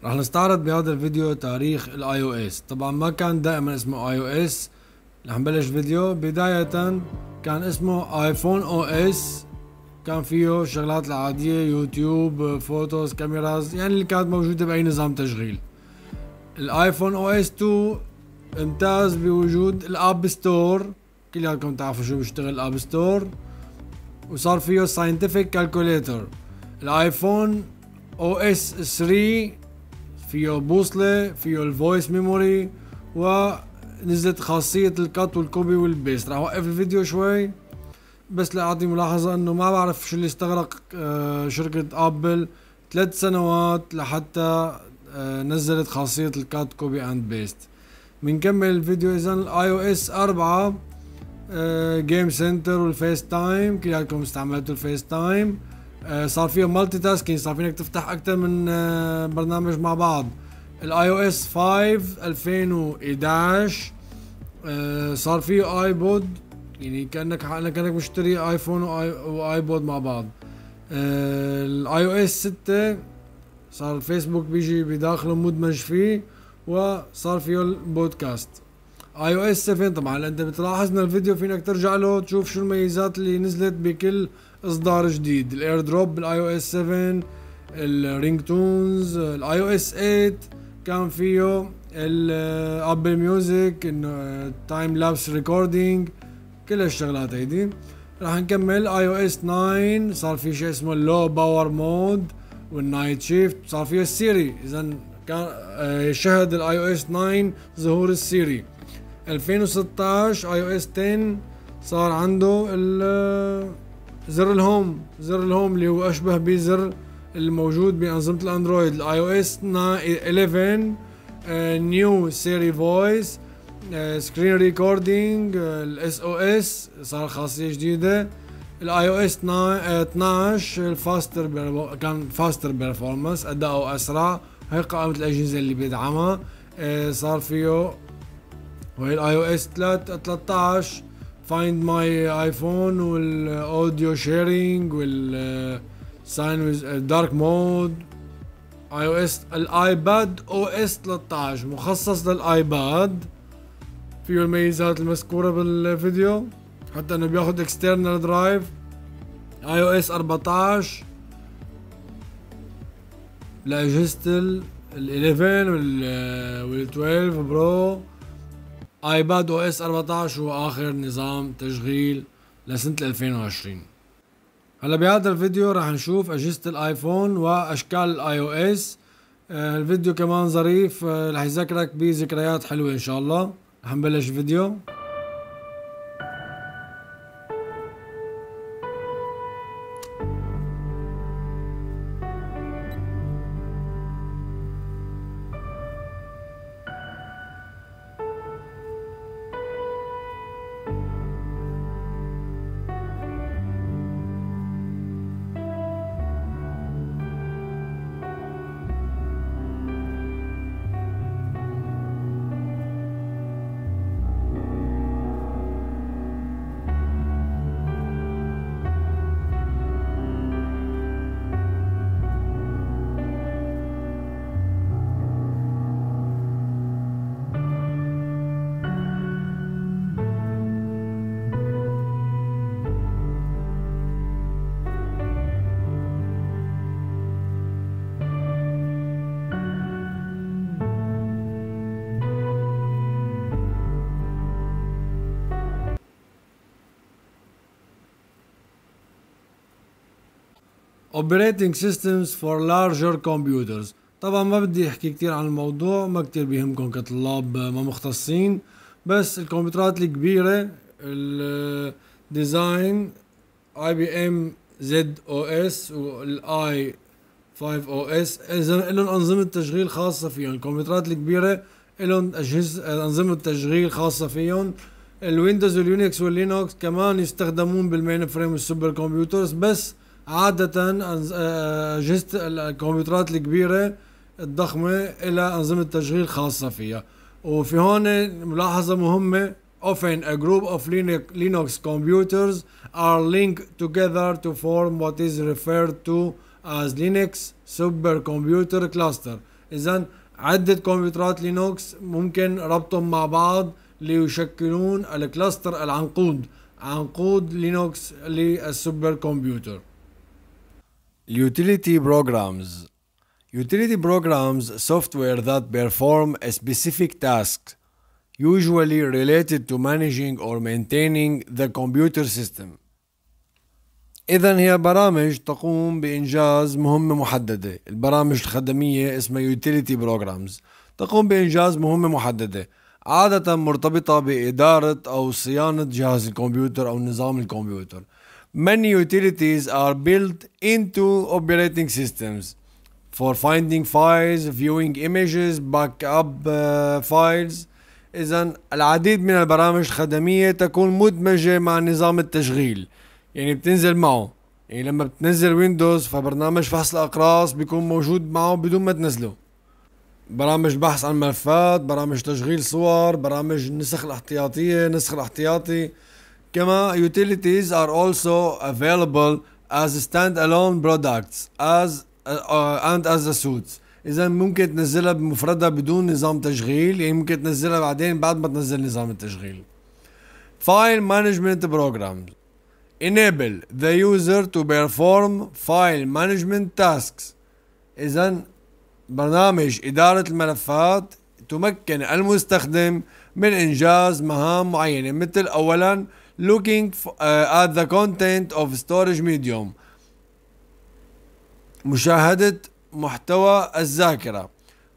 رح نستعرض بهذا الفيديو تاريخ الاي او اس طبعا ما كان دائما اسمه اي او اس رح نبلش فيديو بداية كان اسمه ايفون او اس كان فيه شغلات العادية يوتيوب فوتوز كاميراز يعني اللي كانت موجودة بأي نظام تشغيل الايفون او اس 2 امتاز بوجود الاب ستور كلياتكم تعرفوا شو بيشتغل الاب ستور وصار فيه ساينتفك كالكوليتر الايفون او اس 3 فيه بوصلة فيه الفويس ميموري و نزلت خاصية الكات والكوبي والبيست راح اوقف الفيديو شوي بس لاعطي ملاحظة انه ما بعرف شو اللي استغرق آه، شركة ابل ثلاث سنوات لحتى آه، نزلت خاصية الكات كوبي اند بيست بنكمل الفيديو اذا الاي او اس 4 جيم سنتر والفيس تايم كلياتكم استعملتوا الفيس تايم آه، صار فيها مالتي تاسكينج صار فينك تفتح اكثر من برنامج مع بعض الاي او اس 5 2011 آه، صار في ايبود يعني كانك كانك مشتري ايفون وايبود مع بعض آه، الاي او اس 6 صار الفيسبوك بيجي بداخله مدمج فيه وصار فيه البودكاست اي او اس 7 طبعا انت بتلاحظ ان الفيديو فينك ترجع له تشوف شو الميزات اللي نزلت بكل اصدار جديد الاير دروب بالاي او اس 7 الرينج تونز الاي او اس 8 كان فيه الابل آه، ميوزك انه تايم لابس ريكوردينج كل هالشغلات هيدي راح نكمل اي او اس 9 صار في شيء اسمه اللو باور مود والنايت شيفت صار فيه السيري اذا كان آه، شهد الاي او اس 9 ظهور السيري 2016 اي او اس 10 صار عنده آه، زر الهوم زر الهوم اللي هو اشبه بزر الموجود بانظمه الاندرويد الاي او اس 11 نيو سيري فويس سكرين ريكوردينج الاس او اس صار خاصيه جديده الاي او اس 12 الفاستر كان فاستر بيرفورمانس اداؤه اسرع هي قائمه الاجهزه اللي بيدعمها آه، صار فيه وهي الاي او اس 13 فايند ماي ايفون والاوديو شيرينج والساين دارك مود اي او اس الايباد او اس 13 مخصص للايباد فيه الميزات المذكوره بالفيديو حتى انه بياخد اكسترنال درايف اي او اس 14 لاجهزه ال 11 وال 12 برو ايباد او اس 14 هو اخر نظام تشغيل لسنه 2020 هلا بهذا الفيديو راح نشوف اجهزة الايفون واشكال الاي او اس آه، الفيديو كمان ظريف آه، رح يذكرك بذكريات حلوة ان شاء الله راح نبلش الفيديو operating systems for larger computers طبعا ما بدي احكي كثير عن الموضوع ما كثير بيهمكم كطلاب ما مختصين بس الكمبيوترات الكبيرة الديزاين اي بي ام زد او اس والاي 5 او اس اذا لهم انظمة تشغيل خاصة فيهم الكمبيوترات الكبيرة لهم اجهزة انظمة تشغيل خاصة فيهم الويندوز واليونكس واللينوكس كمان يستخدمون بالمين فريم والسوبر كمبيوترز بس عادة آه، أجهزة الكمبيوترات الكبيرة الضخمة إلى أنظمة تشغيل خاصة فيها وفي هون ملاحظة مهمة Often a group of Linux computers are linked together to form what is referred to as Linux Supercomputer Cluster إذا عدة كمبيوترات لينوكس ممكن ربطهم مع بعض ليشكلون الكلاستر العنقود عنقود لينوكس للسوبر كمبيوتر Utility programs Utility programs software that perform a specific task, usually related to managing or maintaining the computer system. إذا هي برامج تقوم بإنجاز مهمة محددة، البرامج الخدمية اسمها utility programs، تقوم بإنجاز مهمة محددة، عادة مرتبطة بإدارة أو صيانة جهاز الكمبيوتر أو نظام الكمبيوتر. Many utilities are built into operating systems for finding files, viewing images, backup uh, files. إذا العديد من البرامج الخدمية تكون مدمجة مع نظام التشغيل يعني بتنزل معه يعني لما بتنزل ويندوز فبرنامج فحص الأقراص بيكون موجود معه بدون ما تنزله برامج بحث عن ملفات برامج تشغيل صور برامج النسخ الاحتياطية نسخ الاحتياطي كما utilities are also available as standalone products as uh, and as a suits اذا ممكن تنزلها بمفردها بدون نظام تشغيل يعني ممكن تنزلها بعدين بعد ما تنزل نظام التشغيل file management programs enable the user to perform file management tasks اذا برنامج اداره الملفات تمكن المستخدم من انجاز مهام معينه مثل اولا looking uh, at the content of storage medium مشاهدة محتوى الذاكرة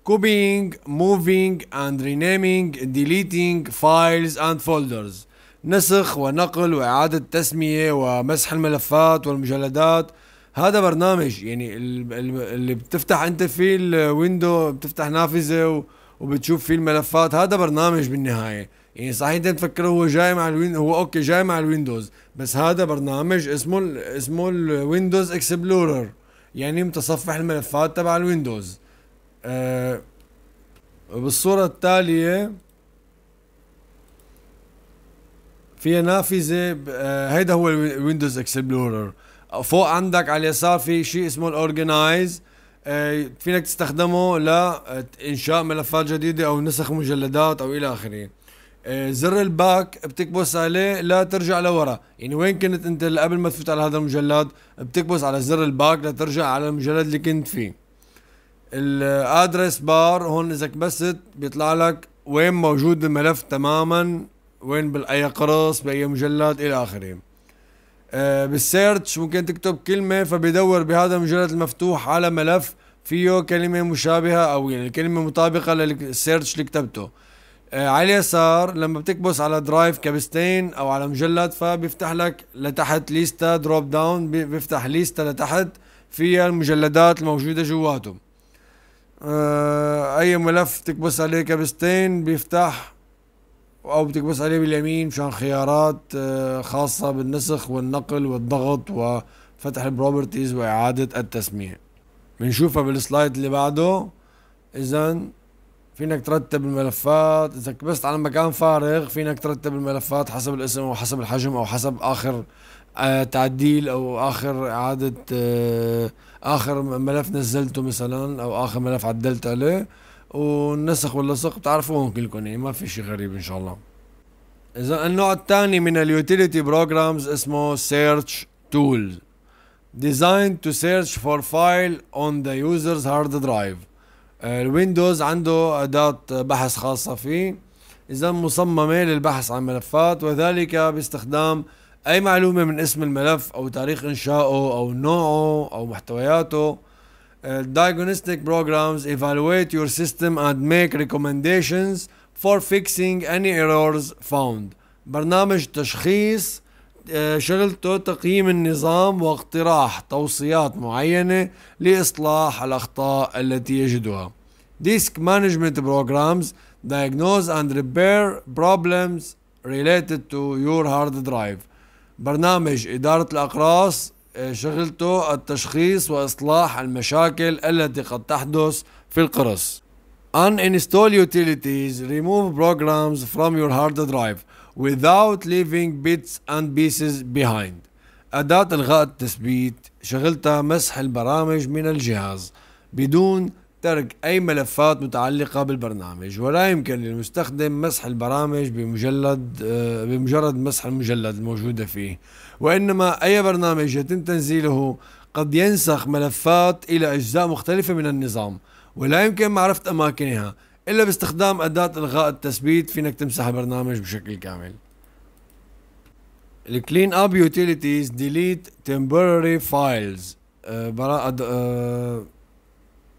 copying, moving and renaming, deleting files and folders نسخ ونقل وإعادة تسمية ومسح الملفات والمجلدات هذا برنامج يعني اللي بتفتح انت فيه الويندو بتفتح نافذة وبتشوف فيه الملفات هذا برنامج بالنهاية يعني صحيح انت بتفكر هو جاي مع الوين هو اوكي جاي مع الويندوز بس هذا برنامج اسمه اسمه الويندوز اكسبلورر يعني متصفح الملفات تبع الويندوز أه بالصورة التالية فيها نافذة أه هيدا هو الويندوز اكسبلورر فوق عندك على اليسار في شيء اسمه الاورجنايز آه، فينك تستخدمه لانشاء آه، ملفات جديدة او نسخ مجلدات او الى اخره آه، زر الباك بتكبس عليه لا ترجع لورا يعني وين كنت انت قبل ما تفوت على هذا المجلد بتكبس على زر الباك لترجع على المجلد اللي كنت فيه الادرس بار هون اذا كبست بيطلع لك وين موجود الملف تماما وين باي قرص باي مجلد الى اخره آه، بالسيرتش ممكن تكتب كلمة فبيدور بهذا المجلد المفتوح على ملف فيه كلمة مشابهة أو يعني كلمة مطابقة للسيرتش اللي كتبته آه، على اليسار لما بتكبس على درايف كبستين او على مجلد فبيفتح لك لتحت ليستا دروب داون بيفتح ليستا لتحت فيها المجلدات الموجوده جواته آه، اي ملف تكبس عليه كبستين بيفتح او بتكبس عليه باليمين مشان خيارات آه، خاصه بالنسخ والنقل والضغط وفتح البروبرتيز واعاده التسميه بنشوفها بالسلايد اللي بعده اذا فينك ترتب الملفات اذا كبست على مكان فارغ فينك ترتب الملفات حسب الاسم او حسب الحجم او حسب اخر آه تعديل او اخر اعاده آه اخر ملف نزلته مثلا او اخر ملف عدلت عليه والنسخ واللصق بتعرفوهم كلكم يعني ما في شيء غريب ان شاء الله اذا النوع الثاني من اليوتيليتي بروجرامز اسمه search tool designed to search for file on the user's hard drive آه، الويندوز عنده أداة بحث خاصة فيه إذا مصممة للبحث عن ملفات وذلك باستخدام أي معلومة من اسم الملف أو تاريخ إنشائه أو نوعه أو محتوياته آه، Diagnostic programs evaluate your system and make recommendations for fixing any errors found برنامج تشخيص شغلته تقييم النظام واقتراح توصيات معينة لإصلاح الأخطاء التي يجدها Disk Management Programs Diagnose and Repair Problems Related to Your Hard Drive برنامج إدارة الأقراص شغلته التشخيص وإصلاح المشاكل التي قد تحدث في القرص Uninstall utilities, remove programs from your hard drive without leaving bits and pieces behind أداة إلغاء التثبيت شغلتها مسح البرامج من الجهاز بدون ترك أي ملفات متعلقة بالبرنامج ولا يمكن للمستخدم مسح البرامج بمجلد آه، بمجرد مسح المجلد الموجودة فيه وإنما أي برنامج يتم تنزيله قد ينسخ ملفات إلى أجزاء مختلفة من النظام ولا يمكن معرفة أماكنها إلا باستخدام أداة إلغاء التثبيت فينك تمسح البرنامج بشكل كامل الكلين اب يوتيليتيز ديليت temporary files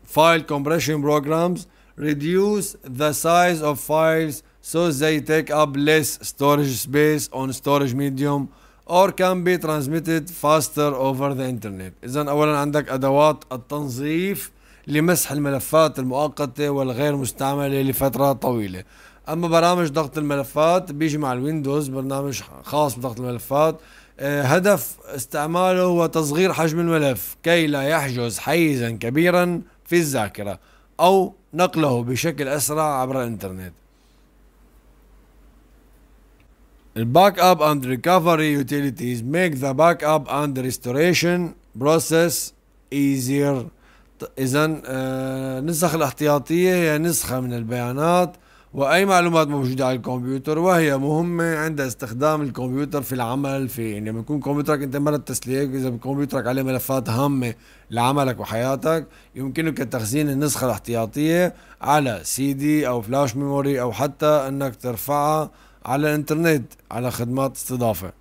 فايل compression programs reduce the size of files so they take up less storage space on storage medium or can be transmitted faster over the internet اذا اولا عندك ادوات التنظيف لمسح الملفات المؤقتة والغير مستعملة لفتره طويلة أما برامج ضغط الملفات بيجي مع الويندوز برنامج خاص بضغط الملفات آه، هدف استعماله هو تصغير حجم الملف كي لا يحجز حيزا كبيرا في الذاكرة أو نقله بشكل أسرع عبر الإنترنت الباك اب ريكفري يوتيليتيز ميك make the backup and restoration process easier إذا النسخ آه، الاحتياطية هي نسخة من البيانات وأي معلومات موجودة على الكمبيوتر وهي مهمة عند استخدام الكمبيوتر في العمل في يعني لما يكون كمبيوترك أنت مرة تسليك إذا كمبيوترك عليه ملفات هامة لعملك وحياتك يمكنك تخزين النسخة الاحتياطية على سي دي أو فلاش ميموري أو حتى أنك ترفعها على الإنترنت على خدمات استضافة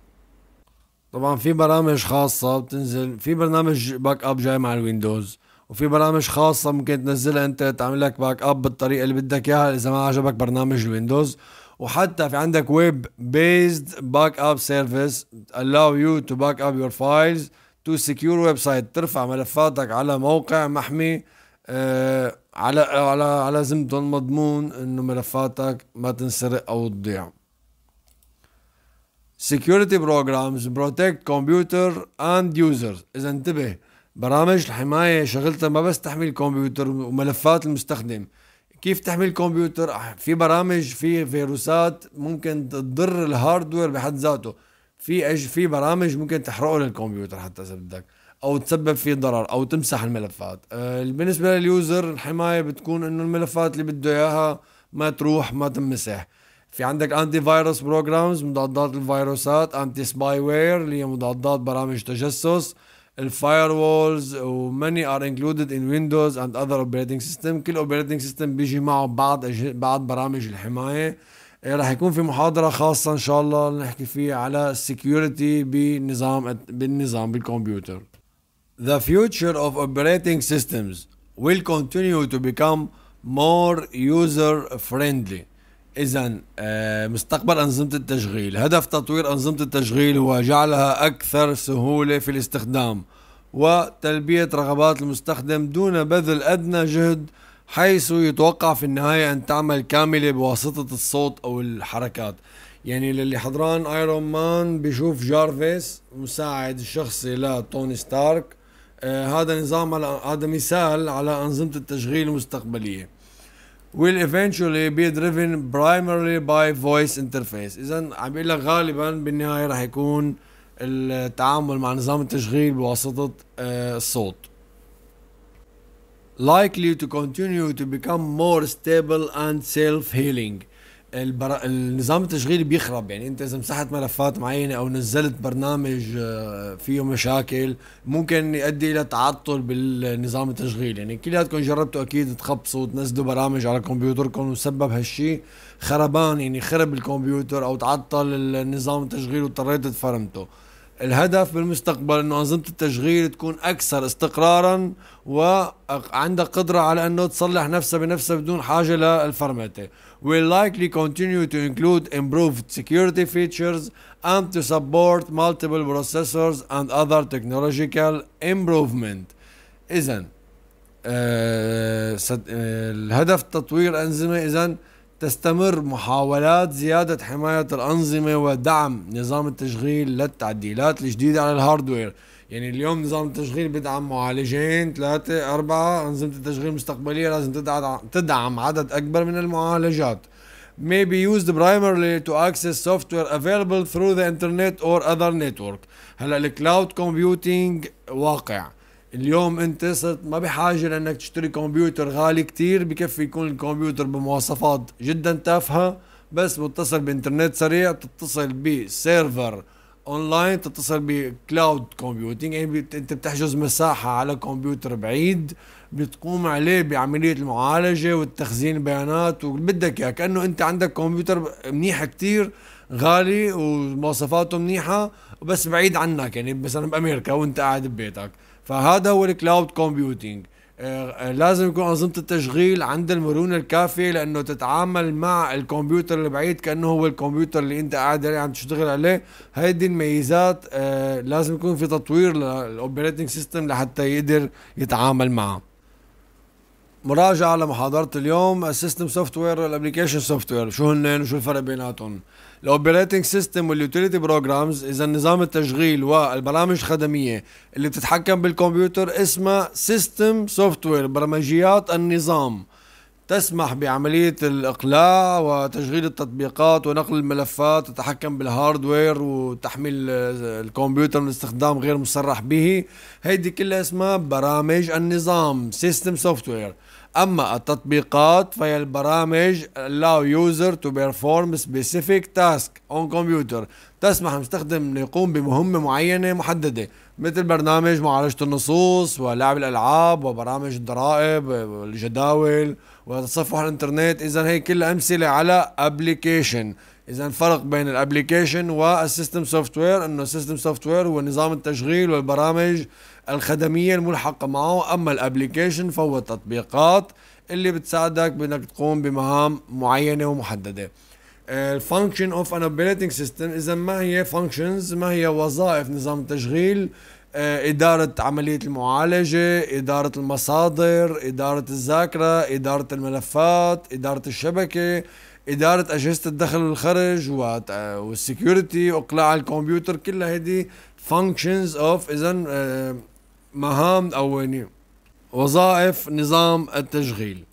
طبعا في برامج خاصة بتنزل في برنامج باك أب جاي مع الويندوز وفي برامج خاصة ممكن تنزلها انت تعمل لك باك اب بالطريقة اللي بدك اياها اذا ما عجبك برنامج الويندوز وحتى في عندك ويب بيزد باك اب سيرفيس allow you to back up your files to secure website ترفع ملفاتك على موقع محمي آه، على على على زمتهم مضمون انه ملفاتك ما تنسرق او تضيع security programs protect computer and users اذا انتبه برامج الحماية شغلتها ما بس تحمي الكمبيوتر وملفات المستخدم كيف تحمي الكمبيوتر في برامج في فيروسات ممكن تضر الهاردوير بحد ذاته في أج... في برامج ممكن تحرقه للكمبيوتر حتى اذا بدك او تسبب فيه ضرر او تمسح الملفات أه بالنسبه لليوزر الحمايه بتكون انه الملفات اللي بده اياها ما تروح ما تمسح في عندك انتي فيروس بروجرامز مضادات الفيروسات انتي سباي وير اللي هي مضادات برامج تجسس الفايروولز وماني ار انكلودد ان ويندوز اند اذر اوبريتنج سيستم كل اوبريتنج سيستم بيجي معه بعض بعض برامج الحمايه آه، رح يكون في محاضرة خاصة إن شاء الله نحكي فيها على السكيورتي بنظام بالنظام بالكمبيوتر. The future of operating systems will continue to become more user friendly. إذا آه، مستقبل أنظمة التشغيل هدف تطوير أنظمة التشغيل هو جعلها أكثر سهولة في الاستخدام وتلبية رغبات المستخدم دون بذل أدنى جهد حيث يتوقع في النهاية أن تعمل كاملة بواسطة الصوت أو الحركات يعني للي حضران ايرون مان بيشوف جارفيس مساعد الشخصي لتوني ستارك آه هذا نظام هذا مثال على أنظمة التشغيل المستقبلية will eventually be driven primarily by voice interface اذا عم بيقول لك غالبا بالنهايه رح يكون التعامل مع نظام التشغيل بواسطه الصوت likely to continue to become more stable and self-healing البر... النظام التشغيلي بيخرب يعني انت اذا مسحت ملفات معينه او نزلت برنامج آه، فيه مشاكل ممكن يؤدي الى تعطل بالنظام التشغيلي يعني كلياتكم جربتوا اكيد تخبصوا وتنزلوا برامج على كمبيوتركم وسبب هالشيء خربان يعني خرب الكمبيوتر او تعطل النظام التشغيلي واضطريت تفرمته الهدف بالمستقبل انه انظمه التشغيل تكون اكثر استقرارا وعندها قدره على انه تصلح نفسها بنفسها بدون حاجه للفرمته will likely continue to include improved security features and to support multiple processors and other technological improvement اذا آه الهدف تطوير انظمه اذا تستمر محاولات زيادة حماية الأنظمة ودعم نظام التشغيل للتعديلات الجديدة على الهاردوير يعني اليوم نظام التشغيل بدعم معالجين ثلاثة أربعة أنظمة التشغيل المستقبلية لازم تدعم تدعم عدد أكبر من المعالجات may be used primarily to access software available through the internet or other network هلا الكلاود كومبيوتينج واقع اليوم انت صرت ما بحاجة لانك تشتري كمبيوتر غالي كتير بكفي يكون الكمبيوتر بمواصفات جدا تافهة بس متصل بانترنت سريع تتصل بسيرفر اونلاين تتصل بكلاود كومبيوتنج يعني انت بتحجز مساحه على كمبيوتر بعيد بتقوم عليه بعمليه المعالجه والتخزين بيانات وبدك اياه كانه انت عندك كمبيوتر منيح كثير غالي ومواصفاته منيحه بس بعيد عنك يعني مثلا بامريكا وانت قاعد ببيتك فهذا هو الكلاود كومبيوتنج آه، لازم يكون انظمه التشغيل عند المرونه الكافيه لانه تتعامل مع الكمبيوتر البعيد كانه هو الكمبيوتر اللي انت قاعد عليه عم تشتغل عليه هيدي الميزات آه، لازم يكون في تطوير للاوبريتنج سيستم لحتى يقدر يتعامل معه مراجعه لمحاضره اليوم السيستم سوفت وير والابلكيشن سوفت وير شو هن وشو الفرق بيناتهم الاوبريتنج سيستم واليوتيليتي بروجرامز اذا نظام التشغيل والبرامج الخدميه اللي بتتحكم بالكمبيوتر اسمها سيستم سوفت وير برمجيات النظام تسمح بعملية الإقلاع وتشغيل التطبيقات ونقل الملفات تتحكم بالهاردوير وتحميل الكمبيوتر من استخدام غير مصرح به هيدي كلها اسمها برامج النظام سيستم سوفتوير اما التطبيقات فهي البرامج allow user to perform specific task on computer تسمح المستخدم انه يقوم بمهمة معينة محددة مثل برنامج معالجة النصوص ولعب الالعاب وبرامج الضرائب والجداول وتصفح الانترنت اذا هي كلها امثلة على ابلكيشن اذا الفرق بين الابلكيشن والسيستم سوفت وير انه السيستم سوفت وير هو نظام التشغيل والبرامج الخدميه الملحقه معه اما الابلكيشن فهو تطبيقات اللي بتساعدك بانك تقوم بمهام معينه ومحدده الفانكشن اوف ان اوبريتنج سيستم اذا ما هي فانكشنز ما هي وظائف نظام التشغيل آه، إدارة عملية المعالجة إدارة المصادر إدارة الذاكرة إدارة الملفات إدارة الشبكة إدارة أجهزة الدخل والخرج آه، والسكيورتي وإقلاع الكمبيوتر كلها هذه functions of إذا آه، مهام او يعني وظائف نظام التشغيل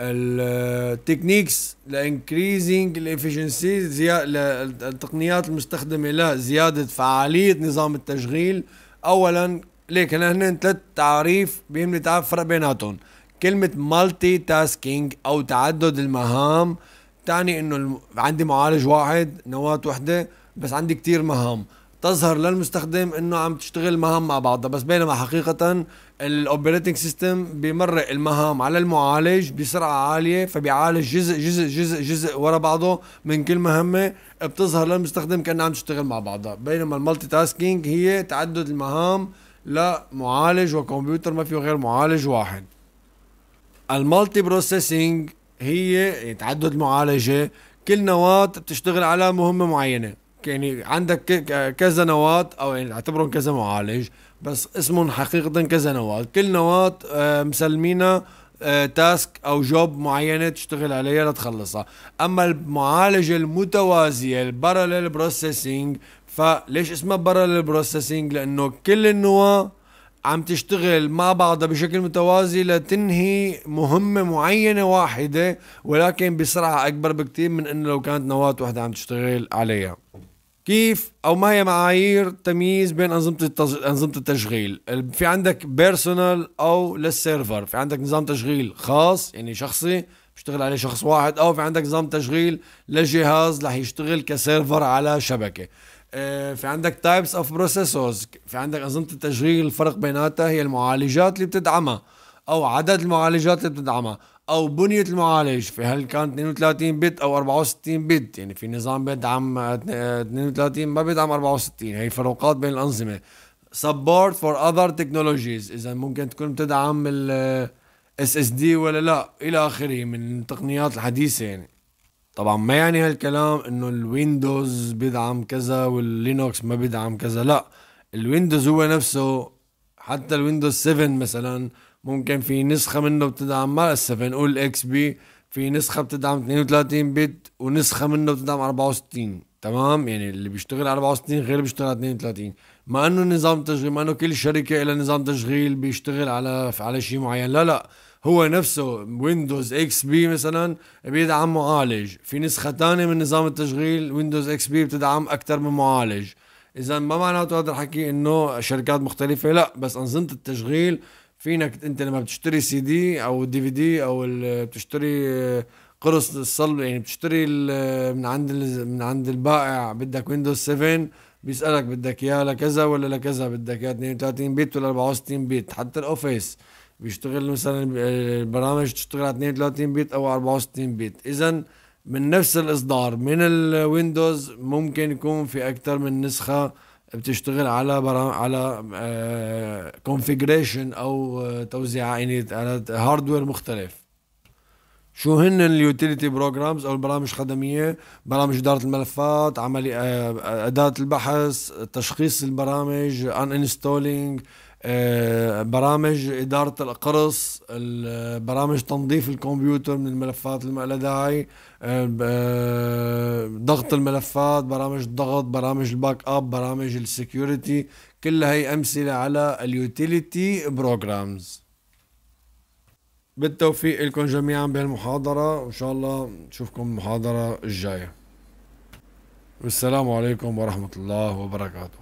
التكنيكس لانكريزنج الافشنسي التقنيات المستخدمه لزياده فعاليه نظام التشغيل اولا ليك هن ثلاث تعريف بهم تعرف فرق بيناتهم كلمة مالتي تاسكينج أو تعدد المهام تعني إنه عندي معالج واحد نواة وحدة بس عندي كتير مهام تظهر للمستخدم انه عم تشتغل مهام مع بعضها بس بينما حقيقه الاوبريتنج سيستم بيمرق المهام على المعالج بسرعه عاليه فبيعالج جزء جزء جزء جزء ورا بعضه من كل مهمه بتظهر للمستخدم كانها عم تشتغل مع بعضها بينما المالتي تاسكينج هي تعدد المهام لمعالج وكمبيوتر ما فيه غير معالج واحد المالتي بروسيسنج هي تعدد المعالجه كل نواة بتشتغل على مهمة معينة يعني عندك كذا نواة او يعني اعتبرهم كذا معالج بس اسمهم حقيقة كذا نواة كل نواة آه، مسلمينا آه، تاسك او جوب معينه تشتغل عليها لتخلصها اما المعالجه المتوازيه البارلل بروسيسنج فليش اسمها بارلل بروسيسنج لانه كل النواه عم تشتغل مع بعضها بشكل متوازي لتنهي مهمة معينة واحدة ولكن بسرعة أكبر بكتير من أنه لو كانت نواة واحدة عم تشتغل عليها كيف او ما هي معايير تمييز بين انظمه التز... انظمه التشغيل في عندك بيرسونال او للسيرفر في عندك نظام تشغيل خاص يعني شخصي بيشتغل عليه شخص واحد او في عندك نظام تشغيل لجهاز رح يشتغل كسيرفر على شبكه آه، في عندك تايبس اوف بروسيسورز في عندك انظمه التشغيل الفرق بيناتها هي المعالجات اللي بتدعمها او عدد المعالجات اللي بتدعمها او بنيه المعالج في هل كان 32 بت او 64 بت يعني في نظام بيدعم 32 ما بيدعم 64 هي فروقات بين الانظمه سبورت فور اذر تكنولوجيز اذا ممكن تكون بتدعم ال اس اس دي ولا لا الى اخره من التقنيات الحديثه يعني طبعا ما يعني هالكلام انه الويندوز بيدعم كذا واللينوكس ما بيدعم كذا لا الويندوز هو نفسه حتى الويندوز 7 مثلا ممكن في نسخه منه بتدعم ما هسه فنقول اكس بي في نسخه بتدعم 32 بت ونسخه منه بتدعم 64 تمام يعني اللي بيشتغل 64 غير اللي بيشتغل 32 ما انه نظام تشغيل ما انه كل شركه لها نظام تشغيل بيشتغل على على شيء معين لا لا هو نفسه ويندوز اكس بي مثلا بيدعم معالج في نسخه ثانيه من نظام التشغيل ويندوز اكس بي بتدعم اكثر من معالج اذا ما معناته هذا الحكي انه شركات مختلفه لا بس انظمه التشغيل فينك انت لما بتشتري سي دي او دي في دي او بتشتري آه، قرص الصلب يعني بتشتري آه، من عند من عند البائع بدك ويندوز 7 بيسالك بدك اياه لكذا ولا لكذا بدك اياه 32 بيت ولا 64 بيت حتى الاوفيس بيشتغل مثلا آه، البرامج تشتغل على 32 بيت او 64 بيت اذا من نفس الاصدار من الويندوز ممكن يكون في اكثر من نسخه بتشتغل على برا... على كونفيجريشن آه، او آه، توزيع يعني على هاردوير مختلف شو هن اليوتيليتي بروجرامز او البرامج الخدميه برامج اداره الملفات عملي آه، اداه البحث تشخيص البرامج ان انستولينج آه، برامج إدارة القرص برامج تنظيف الكمبيوتر من الملفات داعي آه، آه، ضغط الملفات برامج الضغط برامج الباك أب برامج السكيورتي كل هي أمثلة على اليوتيليتي بروجرامز بالتوفيق لكم جميعا بهالمحاضرة وإن شاء الله نشوفكم المحاضرة الجاية والسلام عليكم ورحمة الله وبركاته